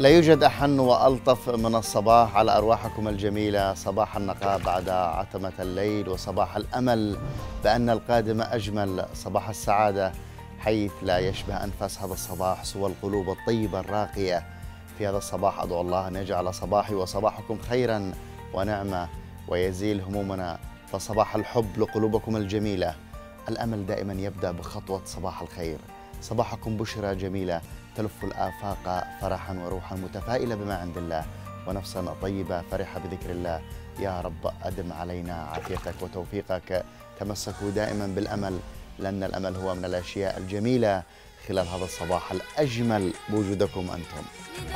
لا يوجد أحن وألطف من الصباح على أرواحكم الجميلة صباح النقاء بعد عتمة الليل وصباح الأمل بأن القادم أجمل صباح السعادة حيث لا يشبه أنفاس هذا الصباح سوى القلوب الطيبة الراقية في هذا الصباح أدعو الله أن يجعل صباحي وصباحكم خيرا ونعمة ويزيل همومنا فصباح الحب لقلوبكم الجميلة الأمل دائما يبدأ بخطوة صباح الخير صباحكم بشرى جميلة تلف الآفاق فرحا وروحا متفائلة بما عند الله ونفسا طيبة فرحة بذكر الله يا رب أدم علينا عافيتك وتوفيقك تمسكوا دائما بالأمل لأن الأمل هو من الأشياء الجميلة خلال هذا الصباح الأجمل بوجودكم أنتم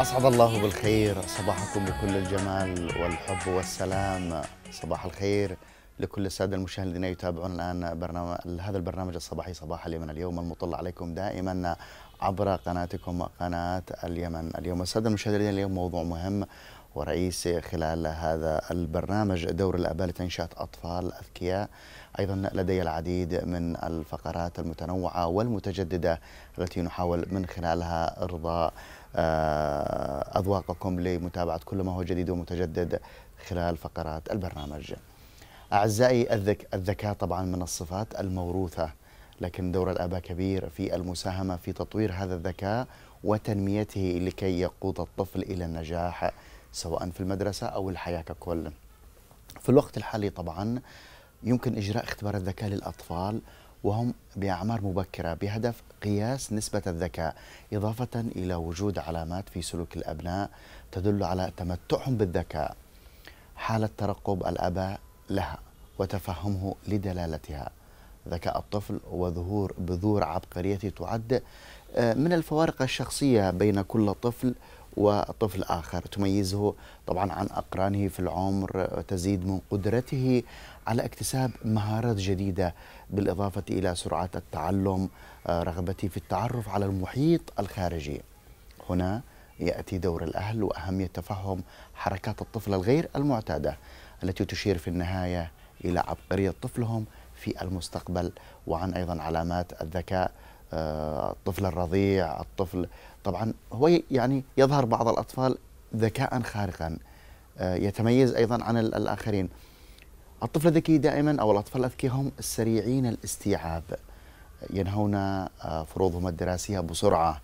أسعد الله بالخير صباحكم بكل الجمال والحب والسلام صباح الخير لكل السادة المشاهدين يتابعون الآن برنامج هذا البرنامج الصباحي صباح اليمن اليوم المطل عليكم دائما عبر قناتكم قناة اليمن اليوم السادة المشاهدين اليوم موضوع مهم ورئيسي خلال هذا البرنامج دور الآباء لتنشئة أطفال أذكياء أيضا لدي العديد من الفقرات المتنوعة والمتجددة التي نحاول من خلالها إرضاء آه، أذواقكم لمتابعة كل ما هو جديد ومتجدد خلال فقرات البرنامج أعزائي الذك الذكاء طبعا من الصفات الموروثة لكن دور الآباء كبير في المساهمة في تطوير هذا الذكاء وتنميته لكي يقود الطفل إلى النجاح سواء في المدرسة أو الحياة ككل في الوقت الحالي طبعا يمكن إجراء اختبار الذكاء للأطفال وهم بأعمار مبكرة بهدف قياس نسبة الذكاء إضافة إلى وجود علامات في سلوك الأبناء تدل على تمتعهم بالذكاء حالة ترقب الآباء لها وتفهمه لدلالتها ذكاء الطفل وظهور بذور عبقريته تعد آه، من الفوارق الشخصية بين كل طفل وطفل آخر تميزه طبعا عن أقرانه في العمر وتزيد من قدرته على اكتساب مهارات جديدة بالإضافة إلى سرعة التعلم آه، رغبته في التعرف على المحيط الخارجي هنا يأتي دور الأهل وأهمية تفهم حركات الطفل الغير المعتادة التي تشير في النهاية إلى عبقرية طفلهم في المستقبل وعن ايضا علامات الذكاء آه، الطفل الرضيع الطفل طبعا هو يعني يظهر بعض الاطفال ذكاء خارقا آه، يتميز ايضا عن الاخرين الطفل الذكي دائما او الاطفال الاذكياء هم سريعين الاستيعاب ينهون آه، فروضهم الدراسيه بسرعه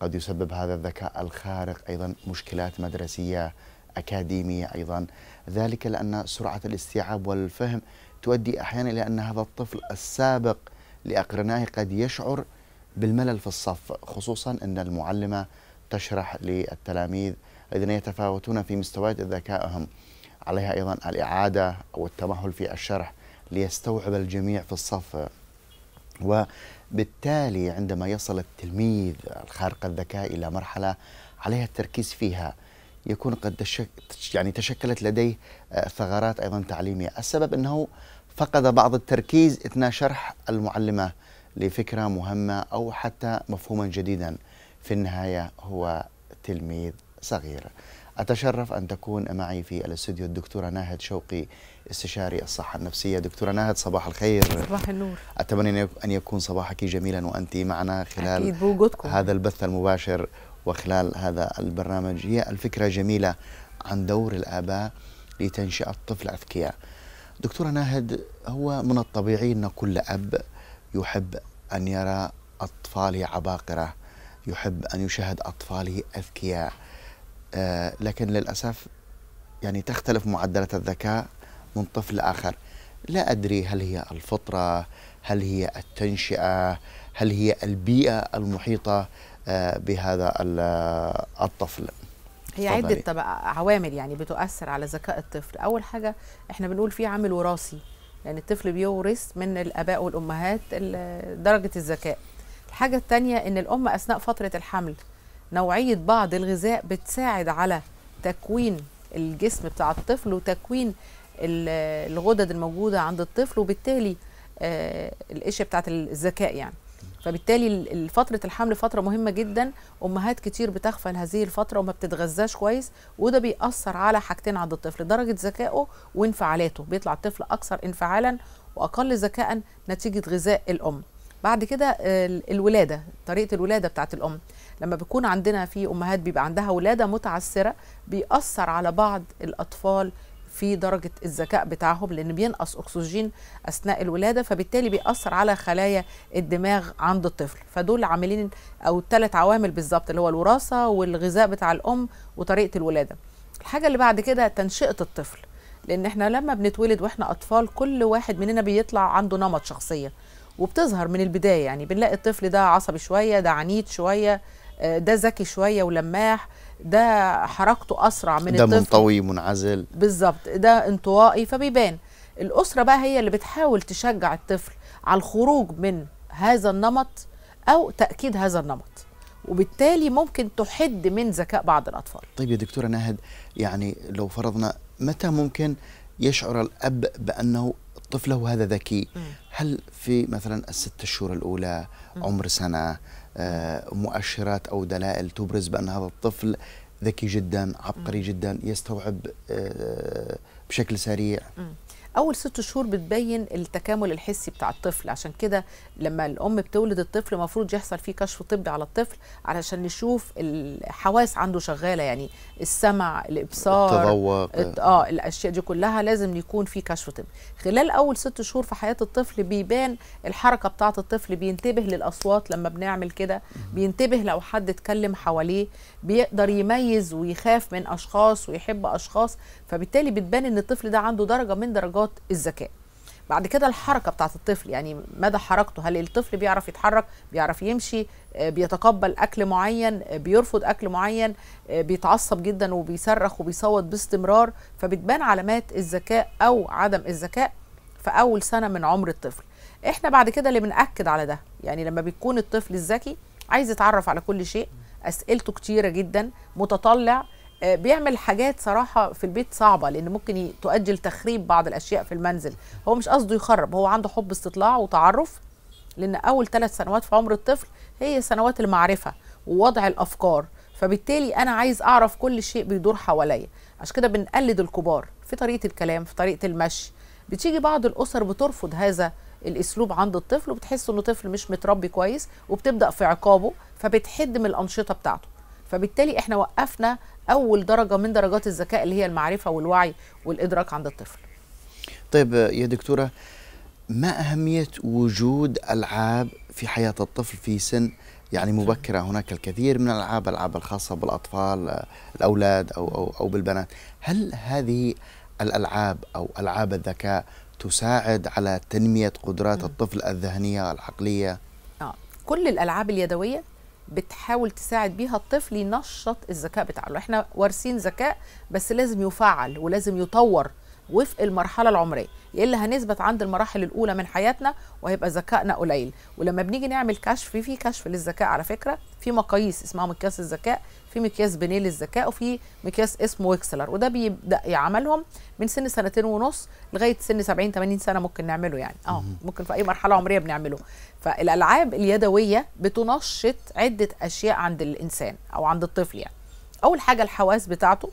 قد يسبب هذا الذكاء الخارق ايضا مشكلات مدرسيه اكاديميه ايضا ذلك لان سرعه الاستيعاب والفهم تؤدي احيانا الى ان هذا الطفل السابق لاقرنائه قد يشعر بالملل في الصف خصوصا ان المعلمه تشرح للتلاميذ الذين يتفاوتون في مستويات ذكائهم عليها ايضا الاعاده او التمهل في الشرح ليستوعب الجميع في الصف وبالتالي عندما يصل التلميذ الخارق الذكاء الى مرحله عليها التركيز فيها يكون قد يعني تشكلت لديه آه، ثغرات ايضا تعليميه، السبب انه فقد بعض التركيز اثناء شرح المعلمه لفكره مهمه او حتى مفهوما جديدا. في النهايه هو تلميذ صغير. أتشرف أن تكون معي في الاستوديو الدكتورة ناهد شوقي استشاري الصحة النفسية دكتورة ناهد صباح الخير صباح النور أتمنى أن يكون صباحك جميلا وأنت معنا خلال أكيد بوجودكم. هذا البث المباشر وخلال هذا البرنامج هي الفكرة جميلة عن دور الآباء لتنشئة طفل أذكياء دكتورة ناهد هو من الطبيعي أن كل أب يحب أن يرى أطفاله عباقرة يحب أن يشاهد أطفاله أذكياء آه لكن للأسف يعني تختلف معدلات الذكاء من طفل آخر لا أدري هل هي الفطرة هل هي التنشئة هل هي البيئة المحيطة آه، بهذا آه، الطفل هي عدة عوامل يعني بتؤثر على ذكاء الطفل أول حاجة إحنا بنقول في عامل وراثي لأن يعني الطفل بيورث من الآباء والأمهات درجة الذكاء الحاجة الثانية إن الأم أثناء فترة الحمل نوعية بعض الغذاء بتساعد على تكوين الجسم بتاع الطفل وتكوين الغدد الموجودة عند الطفل وبالتالي آه، الإشياء بتاعت الذكاء يعني فبالتالي فتره الحمل فتره مهمه جدا امهات كتير بتغفل هذه الفتره وما بتتغذاش كويس وده بيأثر على حاجتين عند الطفل درجه ذكائه وانفعالاته بيطلع الطفل اكثر انفعالا واقل ذكاء نتيجه غذاء الام بعد كده الولاده طريقه الولاده بتاعت الام لما بيكون عندنا في امهات بيبقى عندها ولاده متعثره بيأثر على بعض الاطفال في درجة الذكاء بتاعهم لأن بينقص أكسجين أثناء الولادة فبالتالي بيأثر على خلايا الدماغ عند الطفل فدول عاملين أو الثلاث عوامل بالظبط اللي هو الوراثة والغذاء بتاع الأم وطريقة الولادة الحاجة اللي بعد كده تنشئة الطفل لأن احنا لما بنتولد واحنا أطفال كل واحد مننا بيطلع عنده نمط شخصية وبتظهر من البداية يعني بنلاقي الطفل ده عصبي شوية ده عنيد شوية آه، ده ذكي شوية ولماح ده حركته اسرع من ده الطفل ده منطوي منعزل بالظبط ده انطوائي فبيبان الاسره بقى هي اللي بتحاول تشجع الطفل على الخروج من هذا النمط او تاكيد هذا النمط وبالتالي ممكن تحد من ذكاء بعض الاطفال طيب يا دكتوره ناهد يعني لو فرضنا متى ممكن يشعر الاب بانه طفله هذا ذكي هل في مثلا الست شهور الاولى عمر سنه آه، مؤشرات او دلائل تبرز بان هذا الطفل ذكي جدا عبقري جدا يستوعب آه، بشكل سريع اول ست شهور بتبين التكامل الحسي بتاع الطفل عشان كده لما الام بتولد الطفل المفروض يحصل فيه كشف طبي على الطفل علشان نشوف الحواس عنده شغاله يعني السمع الابصار التذوق اه الاشياء دي كلها لازم يكون في كشف طبي خلال اول ست شهور في حياه الطفل بيبان الحركه بتاعه الطفل بينتبه للاصوات لما بنعمل كده بينتبه لو حد اتكلم حواليه بيقدر يميز ويخاف من اشخاص ويحب اشخاص فبالتالي بتبان ان الطفل ده عنده درجه من درجات متطلبات الذكاء بعد كده الحركه بتاعت الطفل يعني مدى حركته هل الطفل بيعرف يتحرك بيعرف يمشي آه، بيتقبل اكل معين آه، بيرفض اكل معين آه، بيتعصب جدا وبيصرخ وبيصوت باستمرار فبتبان علامات الذكاء او عدم الذكاء في اول سنه من عمر الطفل احنا بعد كده اللي بنأكد على ده يعني لما بيكون الطفل الذكي عايز يتعرف على كل شيء اسئلته كتيره جدا متطلع آه، بيعمل حاجات صراحه في البيت صعبه لان ممكن تؤجل تخريب بعض الاشياء في المنزل هو مش قصده يخرب هو عنده حب استطلاع وتعرف لان اول ثلاث سنوات في عمر الطفل هي سنوات المعرفه ووضع الافكار فبالتالي انا عايز اعرف كل شيء بيدور حواليا عشان كده بنقلد الكبار في طريقه الكلام في طريقه المشي بتيجي بعض الاسر بترفض هذا الاسلوب عند الطفل وبتحس انه طفل مش متربي كويس وبتبدا في عقابه فبتحد من الانشطه بتاعته فبالتالي احنا وقفنا اول درجه من درجات الذكاء اللي هي المعرفه والوعي والادراك عند الطفل طيب يا دكتوره ما اهميه وجود العاب في حياه الطفل في سن يعني مبكره هناك الكثير من الالعاب العاب الخاصه بالاطفال الاولاد او او او بالبنات هل هذه الالعاب او العاب الذكاء تساعد على تنميه قدرات الطفل الذهنيه العقليه آه. كل الالعاب اليدويه بتحاول تساعد بيها الطفل ينشط الذكاء بتاعه احنا وارثين ذكاء بس لازم يفعل ولازم يطور وفق المرحلة العمرية يا اللي هنثبت عند المراحل الأولى من حياتنا وهيبقى ذكائنا قليل ولما بنيجي نعمل كشف في كشف للذكاء على فكرة في مقاييس اسمها مقياس الذكاء في مقياس بنيل للذكاء وفي مقياس اسمه ويكسلر وده بيبدا يعملهم من سن سنتين ونص لغايه سن 70 80 سنه ممكن نعمله يعني اه ممكن في اي مرحله عمريه بنعمله فالالعاب اليدويه بتنشط عده اشياء عند الانسان او عند الطفل يعني اول حاجه الحواس بتاعته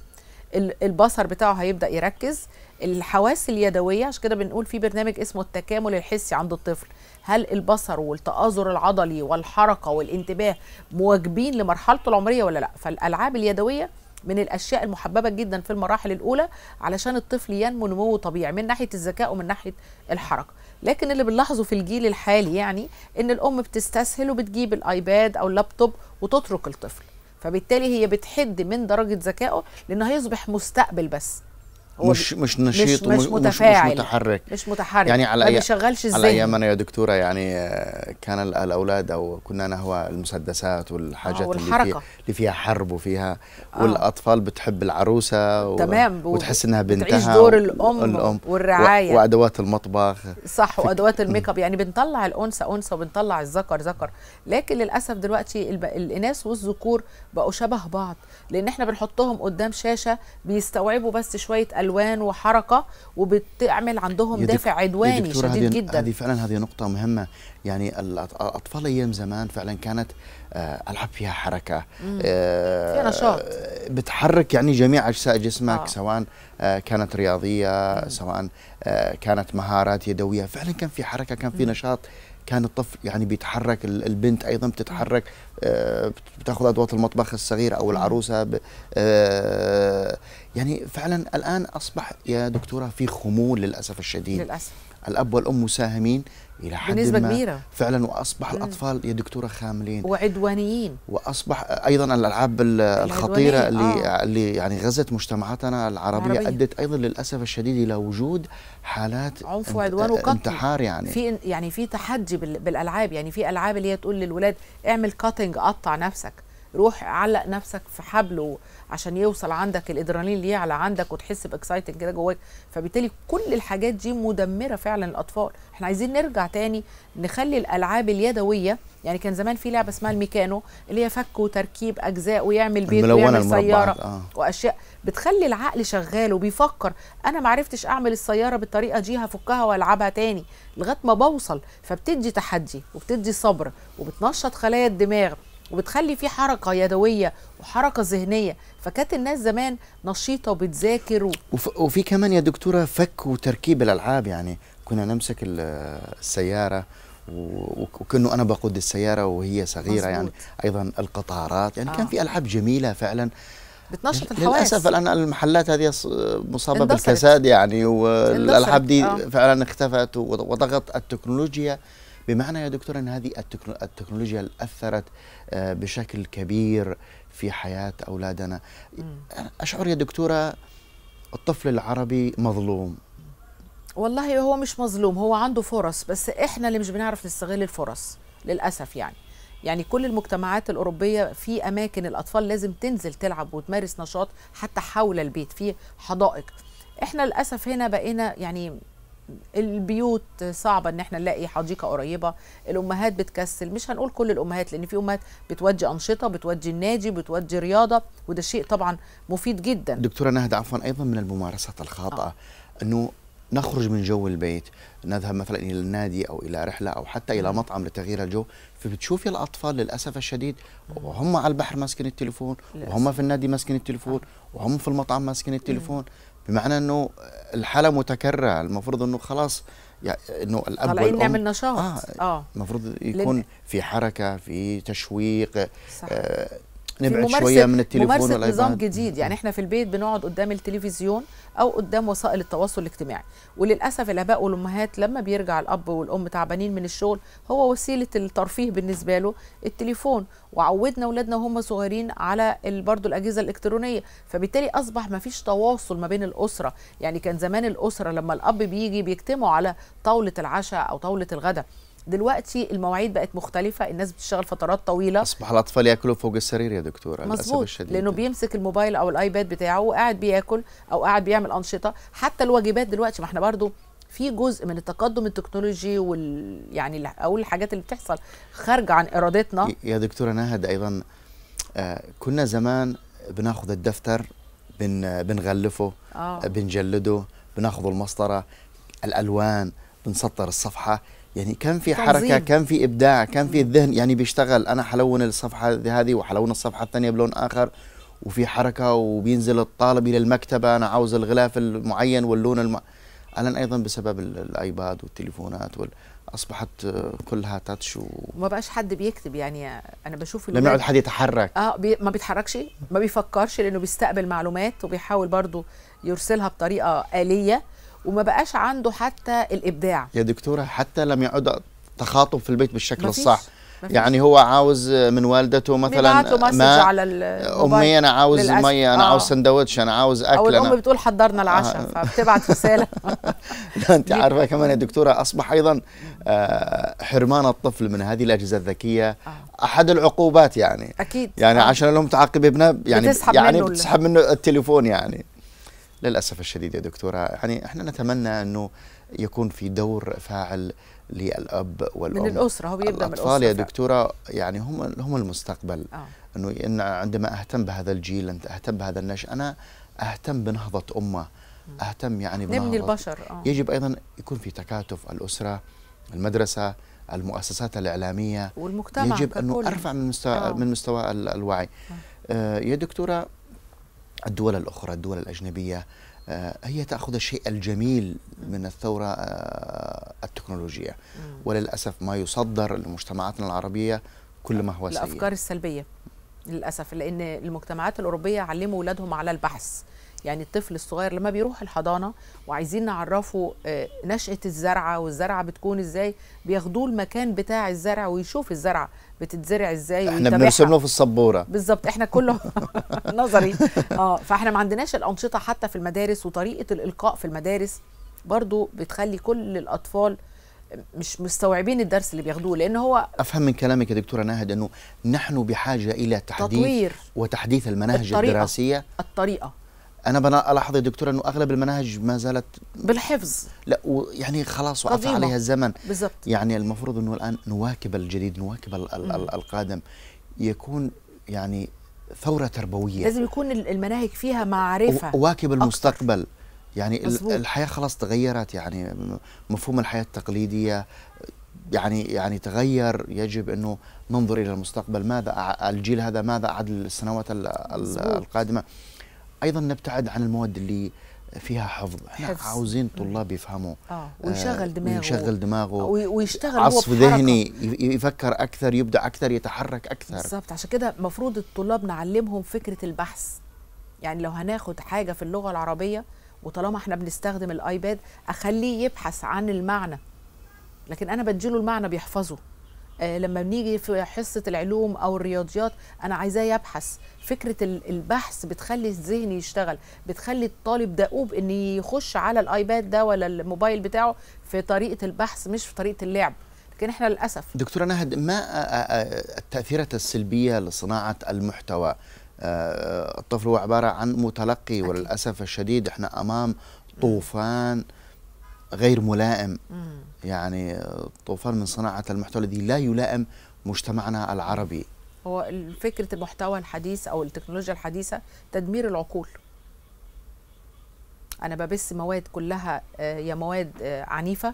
البصر بتاعه هيبدا يركز الحواس اليدويه عشان كده بنقول في برنامج اسمه التكامل الحسي عند الطفل هل البصر والتآزر العضلي والحركه والانتباه مواجبين لمرحلته العمريه ولا لا فالالعاب اليدويه من الاشياء المحببه جدا في المراحل الاولى علشان الطفل ينمو نمو طبيعي من ناحيه الذكاء ومن ناحيه الحركه لكن اللي بنلاحظه في الجيل الحالي يعني ان الام بتستسهل وبتجيب الايباد او اللابتوب وتترك الطفل فبالتالي هي بتحد من درجه ذكائه لانه هيصبح مستقبل بس هو مش مش نشيط مش, مش متفاعل مش, متحرك مش متحرك يعني على ما بيشغلش الذهن على ايامنا يا دكتوره يعني آه، كان الاولاد او كنا نهوى المسدسات والحاجات آه اللي فيها اللي فيها حرب وفيها آه والاطفال بتحب العروسه و... تمام وتحس انها بنتها بتعيش دور الام, الأم والرعايه و... وادوات المطبخ صح وادوات الميك اب يعني بنطلع الانثى انثى وبنطلع الذكر ذكر لكن للاسف دلوقتي الب... الاناث والذكور بقوا شبه بعض لان احنا بنحطهم قدام شاشه بيستوعبوا بس شويه الوان وحركه وبتعمل عندهم دافع عدواني شديد هذه جدا هذه فعلا هذه نقطه مهمه يعني الاطفال ايام زمان فعلا كانت آه، العاب فيها حركه آه، فيها نشاط بتحرك يعني جميع اجزاء جسمك آه. سواء آه، كانت رياضيه مم. سواء كانت مهارات يدويه فعلا كان في حركه كان في نشاط كان الطفل يعني بيتحرك البنت ايضا بتتحرك آه، بتاخذ ادوات المطبخ الصغير او العروسه آه، يعني فعلا الان اصبح يا دكتوره في خمول للاسف الشديد للاسف الاب والام مساهمين الى حد بنسبه ما كبيره فعلا واصبح الاطفال يا دكتوره خاملين وعدوانيين واصبح ايضا الالعاب الخطيره آه. اللي آه. اللي يعني غزت مجتمعاتنا العربيه العربية. ادت ايضا للاسف الشديد الى وجود حالات عنف وعدوان وقتل انتحار يعني في يعني في تحدي بالالعاب يعني في العاب اللي هي تقول للولاد اعمل كاتنج قطع نفسك روح علق نفسك في حبله عشان يوصل عندك الادرينالين اللي يعلى عندك وتحس باكسايتنج كده جواك فبالتالي كل الحاجات دي مدمره فعلا الاطفال احنا عايزين نرجع تاني نخلي الالعاب اليدويه يعني كان زمان في لعبه اسمها الميكانو اللي هي فك وتركيب اجزاء ويعمل بيت ويعمل سياره آه. واشياء بتخلي العقل شغال وبيفكر انا ما عرفتش اعمل السياره بالطريقه دي هفكها والعبها تاني لغايه ما بوصل فبتدي تحدي وبتدي صبر وبتنشط خلايا الدماغ وبتخلي في حركه يدويه وحركه ذهنيه فكانت الناس زمان نشيطه وبتذاكر و... وف... وفي كمان يا دكتوره فك وتركيب الالعاب يعني كنا نمسك السياره وكانه انا بقود السياره وهي صغيره مزبوط. يعني ايضا القطارات يعني آه. كان في العاب جميله فعلا بتنشط الحواس للاسف الان المحلات هذه مصابه اندصرت. بالكساد يعني والالعاب دي آه. فعلا اختفت وضغط التكنولوجيا بمعنى يا دكتور ان هذه التكنولوجيا اثرت آه، بشكل كبير في حياه اولادنا اشعر يا دكتوره الطفل العربي مظلوم والله هو مش مظلوم هو عنده فرص بس احنا اللي مش بنعرف نستغل الفرص للاسف يعني يعني كل المجتمعات الأوروبية في أماكن الأطفال لازم تنزل تلعب وتمارس نشاط حتى حول البيت في حدائق احنا للأسف هنا بقينا يعني البيوت صعبه ان احنا نلاقي حديقه قريبه الامهات بتكسل مش هنقول كل الامهات لان في امهات بتودي انشطه بتودي النادي بتودي رياضه وده شيء طبعا مفيد جدا دكتوره نهد عفوا ايضا من الممارسات الخاطئه آه. انه نخرج من جو البيت نذهب مثلا الى النادي او الى رحله او حتى الى مطعم لتغيير الجو فبتشوفي الاطفال للاسف الشديد وهم على البحر ماسكين التليفون وهم في النادي ماسكين التليفون آه. وهم في المطعم ماسكين التليفون بمعنى انه الحاله متكرره المفروض انه خلاص يعني انه الاب طالعين نعمل نشاط اه, آه. المفروض آه. يكون لن... في حركه في تشويق صح. آه نبعد شويه من التليفون ممارسه نظام جديد يعني احنا في البيت بنقعد قدام التلفزيون او قدام وسائل التواصل الاجتماعي وللاسف الاباء والامهات لما بيرجع الاب والام تعبانين من الشغل هو وسيله الترفيه بالنسبه له التليفون وعودنا اولادنا وهم صغيرين على برضه الاجهزه الالكترونيه فبالتالي اصبح ما فيش تواصل ما بين الاسره يعني كان زمان الاسره لما الاب بيجي بيجتمعوا على طاوله العشاء او طاوله الغداء دلوقتي المواعيد بقت مختلفه الناس بتشتغل فترات طويله اصبح الاطفال ياكلوا فوق السرير يا دكتوره مظبوط لانه بيمسك الموبايل او الايباد بتاعه وقاعد بياكل او قاعد بيعمل انشطه حتى الواجبات دلوقتي ما احنا برضو في جزء من التقدم التكنولوجي وال يعني او الحاجات اللي بتحصل خارجه عن ارادتنا يا دكتوره نهد ايضا آه كنا زمان بناخذ الدفتر بن بنغلفه آه. بنجلده بناخذ المسطره الالوان بنسطر الصفحه يعني كان في حركه تنظيم. كان في ابداع كان في الذهن يعني بيشتغل انا حلون الصفحه هذه وحلون الصفحه الثانيه بلون اخر وفي حركه وبينزل الطالب الى المكتبه انا عاوز الغلاف المعين واللون الم... الان ايضا بسبب الايباد والتليفونات وال... اصبحت كلها تاتش و... ما بقاش حد بيكتب يعني انا بشوف لما يقعد حد يتحرك اه بي... ما بيتحركش ما بيفكرش لانه بيستقبل معلومات وبيحاول برضه يرسلها بطريقه اليه وما بقاش عنده حتى الابداع يا دكتوره حتى لم يعد تخاطب في البيت بالشكل مفيش. الصح يعني هو عاوز من والدته مثلا ما على امي انا عاوز للأسف. ميه انا آه. عاوز سندوتش انا عاوز اكل او الام أنا... بتقول حضرنا العشاء آه. فبتبعت رساله لا انت عارفه كمان يا دكتوره اصبح ايضا آه، حرمان الطفل من هذه الاجهزه الذكيه آه. احد العقوبات يعني اكيد يعني آه. عشان لهم تعاقب ابنه يعني بتسحب يعني منه بتسحب منه التليفون يعني للاسف الشديد يا دكتوره يعني احنا نتمنى انه يكون في دور فاعل للاب والام من الاسره هو بيبدا من الاسره يا دكتوره يعني هم هم المستقبل آه. انه إن عندما اهتم بهذا الجيل انت اهتم بهذا النشء انا اهتم بنهضه امه اهتم يعني بنهضه نبني البشر آه. يجب ايضا يكون في تكاتف الاسره المدرسه المؤسسات الاعلاميه والمجتمع يجب ان ارفع من مستوى آه. من مستوى الوعي آه. آه يا دكتوره الدول الأخرى الدول الأجنبية آه، هي تأخذ الشيء الجميل من الثورة آه، التكنولوجية وللأسف ما يصدر لمجتمعاتنا العربية كل ما هو سيء الأفكار السلبية للأسف لأن المجتمعات الأوروبية علموا أولادهم على البحث يعني الطفل الصغير لما بيروح الحضانه وعايزين نعرفه آه، نشاه الزرعه والزرعه بتكون ازاي بياخدوه المكان بتاع الزرع ويشوف الزرعة بتتزرع ازاي احنا بنرسم له في السبوره بالظبط احنا كله نظري اه فاحنا ما عندناش الانشطه حتى في المدارس وطريقه الالقاء في المدارس برضو بتخلي كل الاطفال مش مستوعبين الدرس اللي بياخدوه لان هو افهم من كلامك يا دكتوره ناهد انه نحن بحاجه الى تحديث تطوير وتحديث المناهج الطريقة الدراسيه الطريقه انا الاحظ يا دكتور انه اغلب المناهج ما زالت بالحفظ لا يعني خلاص وقف عليها الزمن بالزبط. يعني المفروض انه الان نواكب الجديد نواكب ال ال ال القادم يكون يعني ثوره تربويه لازم يكون المناهج فيها معرفه واكب المستقبل أكثر. يعني مزبوط. الحياه خلاص تغيرت يعني مفهوم الحياه التقليديه يعني يعني تغير يجب انه ننظر الى المستقبل ماذا الجيل هذا ماذا عد السنوات القادمه مزبوط. ايضا نبتعد عن المواد اللي فيها حفظ احنا حفظ. عاوزين طلاب يفهموا آه. آه. ويشغل دماغه ويشغل دماغه آه، ويشتغل عصف ذهني يفكر اكثر يبدع اكثر يتحرك اكثر بالظبط عشان كده المفروض الطلاب نعلمهم فكره البحث يعني لو هناخد حاجه في اللغه العربيه وطالما احنا بنستخدم الايباد اخليه يبحث عن المعنى لكن انا بديله المعنى بيحفظه آه، لما بنيجي في حصه العلوم او الرياضيات انا عايزاه يبحث فكره البحث بتخلي الذهن يشتغل بتخلي الطالب دؤوب ان يخش على الايباد ده ولا الموبايل بتاعه في طريقه البحث مش في طريقه اللعب لكن احنا للاسف دكتوره نهد ما التاثيرات السلبيه لصناعه المحتوى آه، الطفل هو عباره عن متلقي وللاسف الشديد احنا امام طوفان غير ملائم يعني طوفان من صناعة المحتوى الذي لا يلائم مجتمعنا العربي هو فكرة المحتوى الحديث أو التكنولوجيا الحديثة تدمير العقول أنا ببث مواد كلها آه، يا مواد آه، عنيفة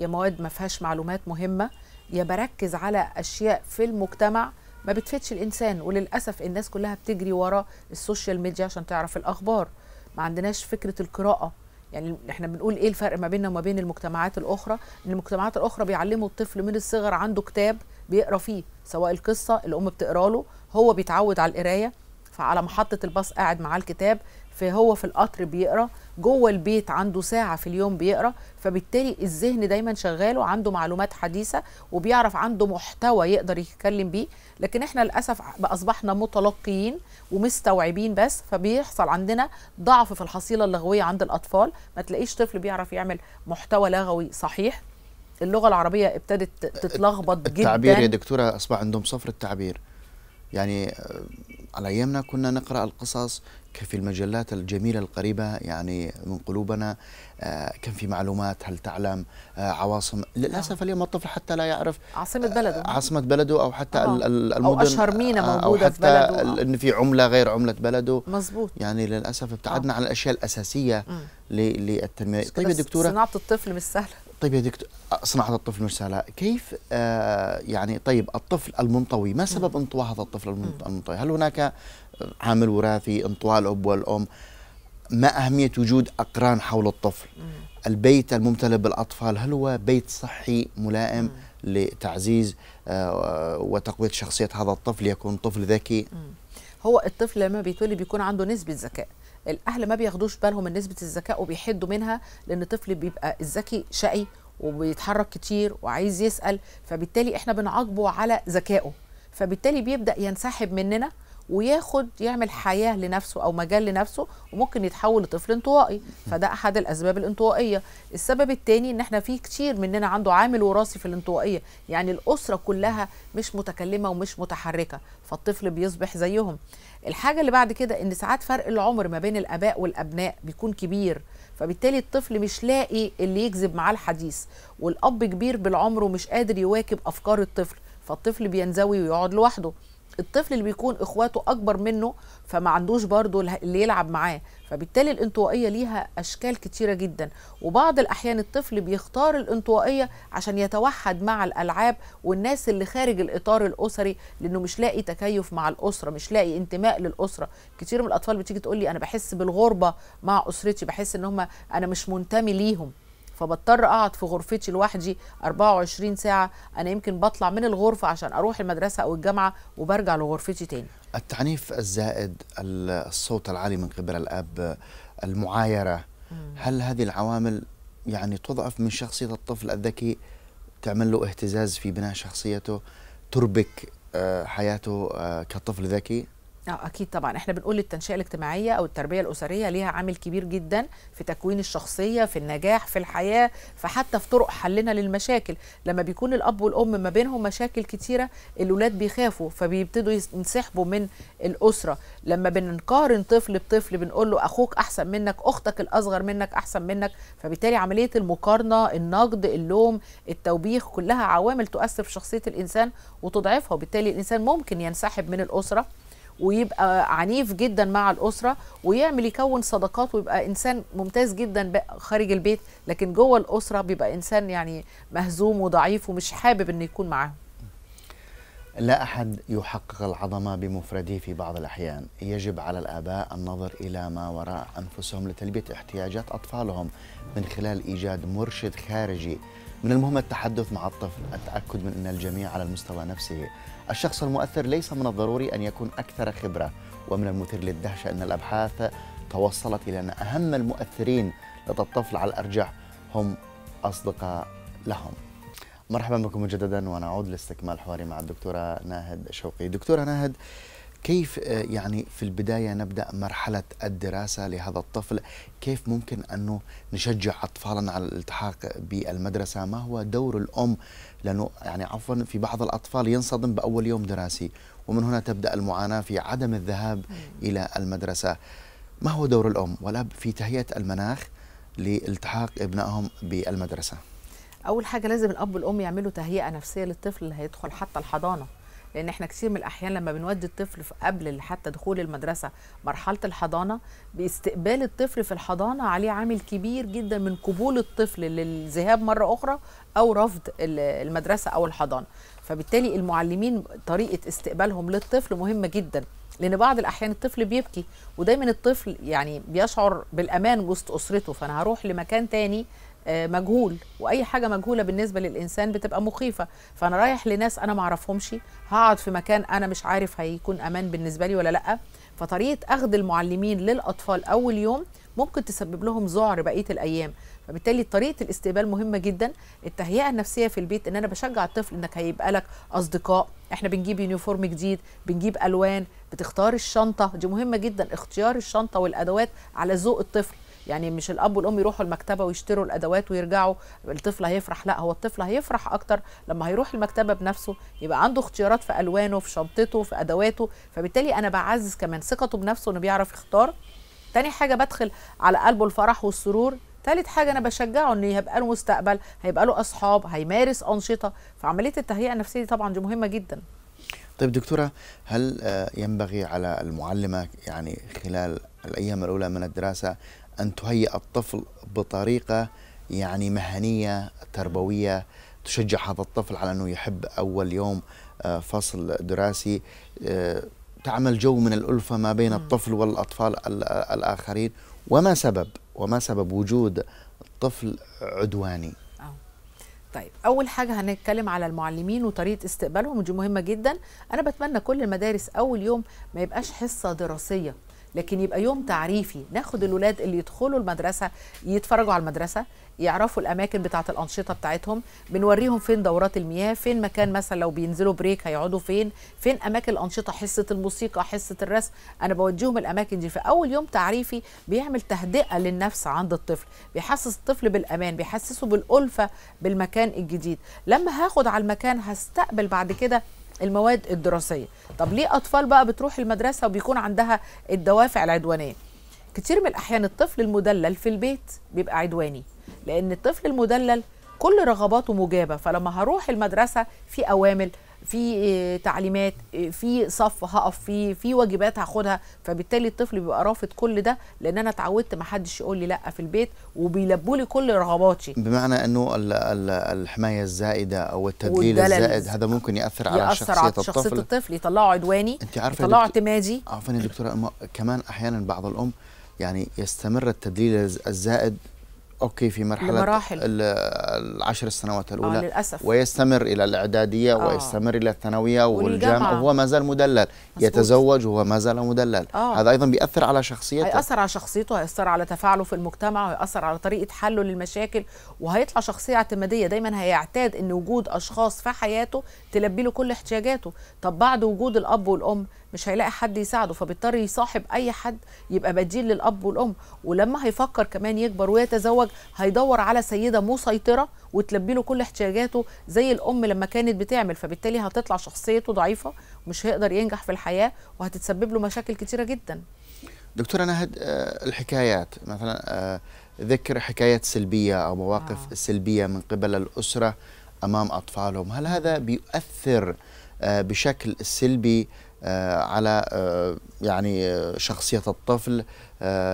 يا مواد ما فيهاش معلومات مهمة يا بركز على أشياء في المجتمع ما بتفيدش الإنسان وللأسف الناس كلها بتجري ورا السوشيال ميديا عشان تعرف الأخبار ما عندناش فكرة القراءة يعني احنا بنقول ايه الفرق ما بيننا وما بين المجتمعات الاخرى ان المجتمعات الاخرى بيعلموا الطفل من الصغر عنده كتاب بيقرا فيه سواء القصه الام بتقرا له هو بيتعود على القرايه فعلى محطه الباص قاعد معاه الكتاب فهو في القطر بيقرا جوه البيت عنده ساعه في اليوم بيقرا فبالتالي الذهن دايما شغال وعنده معلومات حديثه وبيعرف عنده محتوى يقدر يتكلم بيه لكن احنا للاسف اصبحنا متلقيين ومستوعبين بس فبيحصل عندنا ضعف في الحصيله اللغويه عند الاطفال ما تلاقيش طفل بيعرف يعمل محتوى لغوي صحيح اللغه العربيه ابتدت تتلخبط جدا التعبير يا دكتوره اصبح عندهم صفر التعبير يعني آه، على أيامنا كنا نقرأ القصص في المجلات الجميلة القريبة يعني من قلوبنا آه، كان في معلومات هل تعلم آه، عواصم للأسف اليوم الطفل حتى لا يعرف عاصمة بلده آه، عاصمة بلده أو حتى أوه. المدن أو أشهر مينا موجودة أو حتى في بلده أن في عملة غير عملة بلده مزبوط يعني للأسف ابتعدنا عن الأشياء الأساسية للتنمية طيب يا دكتورة صناعة الطفل مش سهلة طيب يا دكتور صناعه الطفل مرساله كيف آه يعني طيب الطفل المنطوي ما سبب انطواء هذا الطفل المنطوي هل هناك عامل وراثي انطواء الاب والام ما اهميه وجود اقران حول الطفل البيت الممتلئ بالاطفال هل هو بيت صحي ملائم لتعزيز آه وتقويه شخصيه هذا الطفل يكون طفل ذكي هو الطفل لما بيتولد بيكون عنده نسبه ذكاء الاهل ما بياخدوش بالهم من نسبه الذكاء وبيحدوا منها لان طفل بيبقى الذكي شقي وبيتحرك كتير وعايز يسال فبالتالي احنا بنعاقبه على ذكائه فبالتالي بيبدا ينسحب مننا وياخد يعمل حياه لنفسه او مجال لنفسه وممكن يتحول لطفل انطوائي فده احد الاسباب الانطوائيه السبب الثاني ان احنا في كتير مننا عنده عامل وراثي في الانطوائيه يعني الاسره كلها مش متكلمه ومش متحركه فالطفل بيصبح زيهم الحاجه اللي بعد كده ان ساعات فرق العمر ما بين الاباء والابناء بيكون كبير فبالتالي الطفل مش لاقي اللي يجذب معاه الحديث والاب كبير بالعمر ومش قادر يواكب افكار الطفل فالطفل بينزوي ويقعد لوحده الطفل اللي بيكون اخواته اكبر منه فما عندوش برضه اللي يلعب معاه فبالتالي الانطوائيه ليها اشكال كتيره جدا وبعض الاحيان الطفل بيختار الانطوائيه عشان يتوحد مع الالعاب والناس اللي خارج الاطار الاسري لانه مش لاقي تكيف مع الاسره مش لاقي انتماء للاسره كتير من الاطفال بتيجي تقول لي انا بحس بالغربه مع اسرتي بحس ان هم انا مش منتمي ليهم فبضطر اقعد في غرفتي لوحدي 24 ساعه انا يمكن بطلع من الغرفه عشان اروح المدرسه او الجامعه وبرجع لغرفتي تاني التعنيف الزائد الصوت العالي من قبل الاب المعايره هل هذه العوامل يعني تضعف من شخصيه الطفل الذكي تعمل له اهتزاز في بناء شخصيته تربك آه، حياته آه، كطفل ذكي اه اكيد طبعا احنا بنقول التنشئه الاجتماعيه او التربيه الاسريه ليها عامل كبير جدا في تكوين الشخصيه في النجاح في الحياه فحتى في طرق حلنا للمشاكل لما بيكون الاب والام ما بينهم مشاكل كتيره الاولاد بيخافوا فبيبتدوا ينسحبوا من الاسره لما بنقارن طفل بطفل بنقول له اخوك احسن منك اختك الاصغر منك احسن منك فبالتالي عمليه المقارنه النقد اللوم التوبيخ كلها عوامل تؤثر في شخصيه الانسان وتضعفها وبالتالي الانسان ممكن ينسحب من الاسره ويبقى عنيف جدا مع الاسره ويعمل يكون صداقات ويبقى انسان ممتاز جدا خارج البيت لكن جوه الاسره بيبقى انسان يعني مهزوم وضعيف ومش حابب انه يكون معاهم لا احد يحقق العظمه بمفرده في بعض الاحيان يجب على الاباء النظر الى ما وراء انفسهم لتلبيه احتياجات اطفالهم من خلال ايجاد مرشد خارجي من المهم التحدث مع الطفل التاكد من ان الجميع على المستوى نفسه الشخص المؤثر ليس من الضروري أن يكون أكثر خبرة ومن المثير للدهشة أن الأبحاث توصلت إلى أن أهم المؤثرين لدى الطفل على الأرجح هم أصدقاء لهم مرحبا بكم مجددا ونعود لاستكمال حواري مع الدكتورة ناهد شوقي دكتورة ناهد كيف آه، يعني في البداية نبدأ مرحلة الدراسة لهذا الطفل كيف ممكن أنه نشجع أطفالنا على الالتحاق بالمدرسة ما هو دور الأم لأنه يعني عفوا في بعض الأطفال ينصدم بأول يوم دراسي ومن هنا تبدأ المعاناة في عدم الذهاب إلى المدرسة ما هو دور الأم والأب في تهيئة المناخ لالتحاق ابنائهم بالمدرسة أول حاجة لازم الأب والأم يعملوا تهيئة نفسية للطفل اللي هيدخل حتى الحضانة لان احنا كتير من الاحيان لما بنودي الطفل قبل حتى دخول المدرسه مرحله الحضانه باستقبال الطفل في الحضانه عليه عامل كبير جدا من قبول الطفل للذهاب مره اخرى او رفض المدرسه او الحضانه فبالتالي المعلمين طريقه استقبالهم للطفل مهمه جدا لان بعض الاحيان الطفل بيبكي ودايما الطفل يعني بيشعر بالامان وسط اسرته فانا هروح لمكان تاني آه، مجهول واي حاجه مجهوله بالنسبه للانسان بتبقى مخيفه فانا رايح لناس انا ما اعرفهمش هقعد في مكان انا مش عارف هيكون امان بالنسبه لي ولا لا فطريقه اخذ المعلمين للاطفال اول يوم ممكن تسبب لهم ذعر بقيه الايام فبالتالي طريقه الاستقبال مهمه جدا التهيئه النفسيه في البيت ان انا بشجع الطفل انك هيبقى لك اصدقاء احنا بنجيب يونيفورم جديد بنجيب الوان بتختار الشنطه دي مهمه جدا اختيار الشنطه والادوات على ذوق الطفل يعني مش الاب والام يروحوا المكتبه ويشتروا الادوات ويرجعوا الطفل هيفرح لا هو الطفل هيفرح اكتر لما هيروح المكتبه بنفسه يبقى عنده اختيارات في الوانه في شنطته في ادواته فبالتالي انا بعزز كمان ثقته بنفسه انه بيعرف يختار تاني حاجه بدخل على قلبه الفرح والسرور ثالث حاجه انا بشجعه ان يبقى له مستقبل هيبقى له اصحاب هيمارس انشطه فعمليه التهيئه النفسيه دي طبعا دي مهمه جدا طيب دكتوره هل آه، ينبغي على المعلمه يعني خلال الايام الاولى من الدراسه أن تهيئ الطفل بطريقة يعني مهنية تربوية تشجع هذا الطفل على أنه يحب أول يوم آه، فصل دراسي آه، تعمل جو من الألفة ما بين الطفل والأطفال الآخرين وما سبب وما سبب وجود طفل عدواني آه. طيب اول حاجه هنتكلم على المعلمين وطريقه استقبالهم ودي مهمه جدا انا بتمنى كل المدارس اول يوم ما يبقاش حصه دراسيه لكن يبقى يوم تعريفي ناخد الولاد اللي يدخلوا المدرسه يتفرجوا على المدرسه يعرفوا الاماكن بتاعه الانشطه بتاعتهم بنوريهم فين دورات المياه فين مكان مثلا لو بينزلوا بريك هيقعدوا فين فين اماكن الانشطه حصه الموسيقى حصه الرسم انا بوديهم الاماكن دي في اول يوم تعريفي بيعمل تهدئه للنفس عند الطفل بيحسس الطفل بالامان بيحسسه بالالفه بالمكان الجديد لما هاخد على المكان هستقبل بعد كده المواد الدراسيه طب ليه اطفال بقى بتروح المدرسه وبيكون عندها الدوافع العدوانيه كتير من الاحيان الطفل المدلل في البيت بيبقى عدواني لان الطفل المدلل كل رغباته مجابه فلما هروح المدرسه في اوامر في آه، تعليمات آه، في صف هقف فيه في واجبات هاخدها فبالتالي الطفل بيبقى رافض كل ده لان انا اتعودت ما حدش يقول لي لا في البيت وبيلبوا لي كل رغباتي بمعنى انه الحمايه الزائده او التدليل الزائد هذا ممكن ياثر على يأثر شخصيه على الطفل شخصيه الطفل يطلعه عدواني انت عارفه يطلعه اعتمادي عفوا يا دكتوره كمان احيانا بعض الام يعني يستمر التدليل الزائد اوكي في مرحله المراحل. العشر سنوات الاولى آه للأسف. ويستمر الى الاعداديه آه. ويستمر الى الثانويه والجامعه وهو ما زال مدلل مزبوط. يتزوج وهو ما زال مدلل آه. هذا ايضا بياثر على شخصيته هياثر على شخصيته هياثر على تفاعله في المجتمع وهياثر على طريقه حله للمشاكل وهيطلع شخصيه اعتماديه دايما هيعتاد ان وجود اشخاص في حياته تلبي له كل احتياجاته طب بعد وجود الاب والام مش هيلاقي حد يساعده فبيضطر يصاحب اي حد يبقى بديل للاب والام ولما هيفكر كمان يكبر ويتزوج هيدور على سيده مسيطره وتلبي له كل احتياجاته زي الام لما كانت بتعمل فبالتالي هتطلع شخصيته ضعيفه ومش هيقدر ينجح في الحياه وهتتسبب له مشاكل كتيره جدا دكتوره نهد آه، الحكايات مثلا آه، ذكر حكايات سلبيه او مواقف آه. سلبيه من قبل الاسره امام اطفالهم هل هذا بيؤثر آه، بشكل سلبي آه، على آه، يعني آه، شخصية الطفل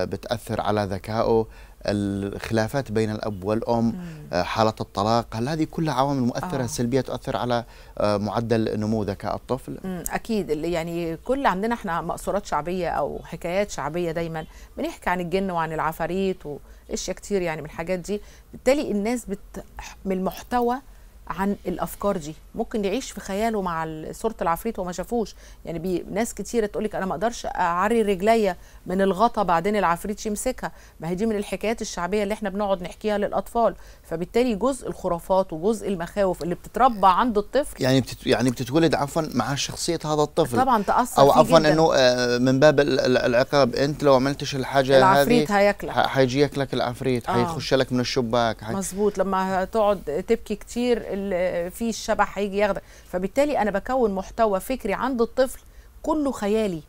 بتأثر على ذكائه الخلافات بين الأب والأم حالة الطلاق هل هذه كلها عوامل مؤثرة آه. سلبية تؤثر على معدل نمو ذكاء الطفل أكيد يعني كل عندنا احنا مقصورات شعبية أو حكايات شعبية دايما بنحكي عن الجن وعن العفاريت واشياء كتير يعني من الحاجات دي بالتالي الناس بت... من المحتوى عن الافكار دي ممكن يعيش في خياله مع صوره العفريت وما شافوش يعني بي ناس كتيره تقول لك انا ما اقدرش اعري رجليا من الغطا بعدين العفريت يمسكها ما هي دي من الحكايات الشعبيه اللي احنا بنقعد نحكيها للاطفال فبالتالي جزء الخرافات وجزء المخاوف اللي بتتربى عند الطفل يعني بتت... يعني بتتولد عفوا مع شخصيه هذا الطفل طبعا تاثر او عفوا انه آه، من باب العقاب انت لو عملتش الحاجه العفريت هياكلك هيجي ياكلك العفريت آه. هيخش لك من الشباك حي... مظبوط لما تقعد تبكي كتير في الشبح هيجي ياخدك فبالتالي انا بكون محتوى فكري عند الطفل كله خيالي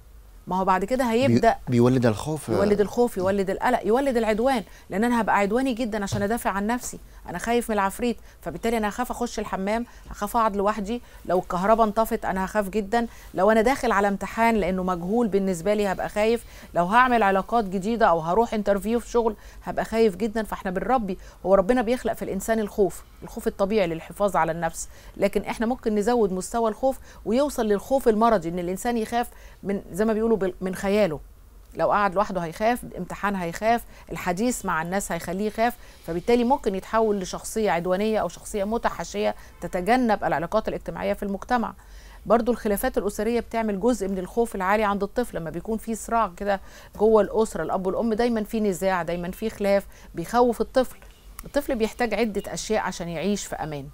ما هو بعد كده هيبدا بيولد الخوف يولد الخوف يولد القلق يولد العدوان لان انا هبقى عدواني جدا عشان ادافع عن نفسي انا خايف من العفريت فبالتالي انا هخاف اخش الحمام هخاف اقعد لوحدي لو الكهرباء انطفت انا هخاف جدا لو انا داخل على امتحان لانه مجهول بالنسبه لي هبقى خايف لو هعمل علاقات جديده او هروح انترفيو في شغل هبقى خايف جدا فاحنا بنربي هو ربنا بيخلق في الانسان الخوف الخوف الطبيعي للحفاظ على النفس لكن احنا ممكن نزود مستوى الخوف ويوصل للخوف المرضي ان الانسان يخاف من زي ما بيقولوا من خياله لو قعد لوحده هيخاف الامتحان هيخاف الحديث مع الناس هيخليه يخاف فبالتالي ممكن يتحول لشخصية عدوانية أو شخصية متحاشية تتجنب العلاقات الاجتماعية في المجتمع برضو الخلافات الأسرية بتعمل جزء من الخوف العالي عند الطفل لما بيكون في صراع كده جوه الأسرة الأب والأم دايما في نزاع دايما في خلاف بيخوف الطفل الطفل بيحتاج عدة أشياء عشان يعيش في أمان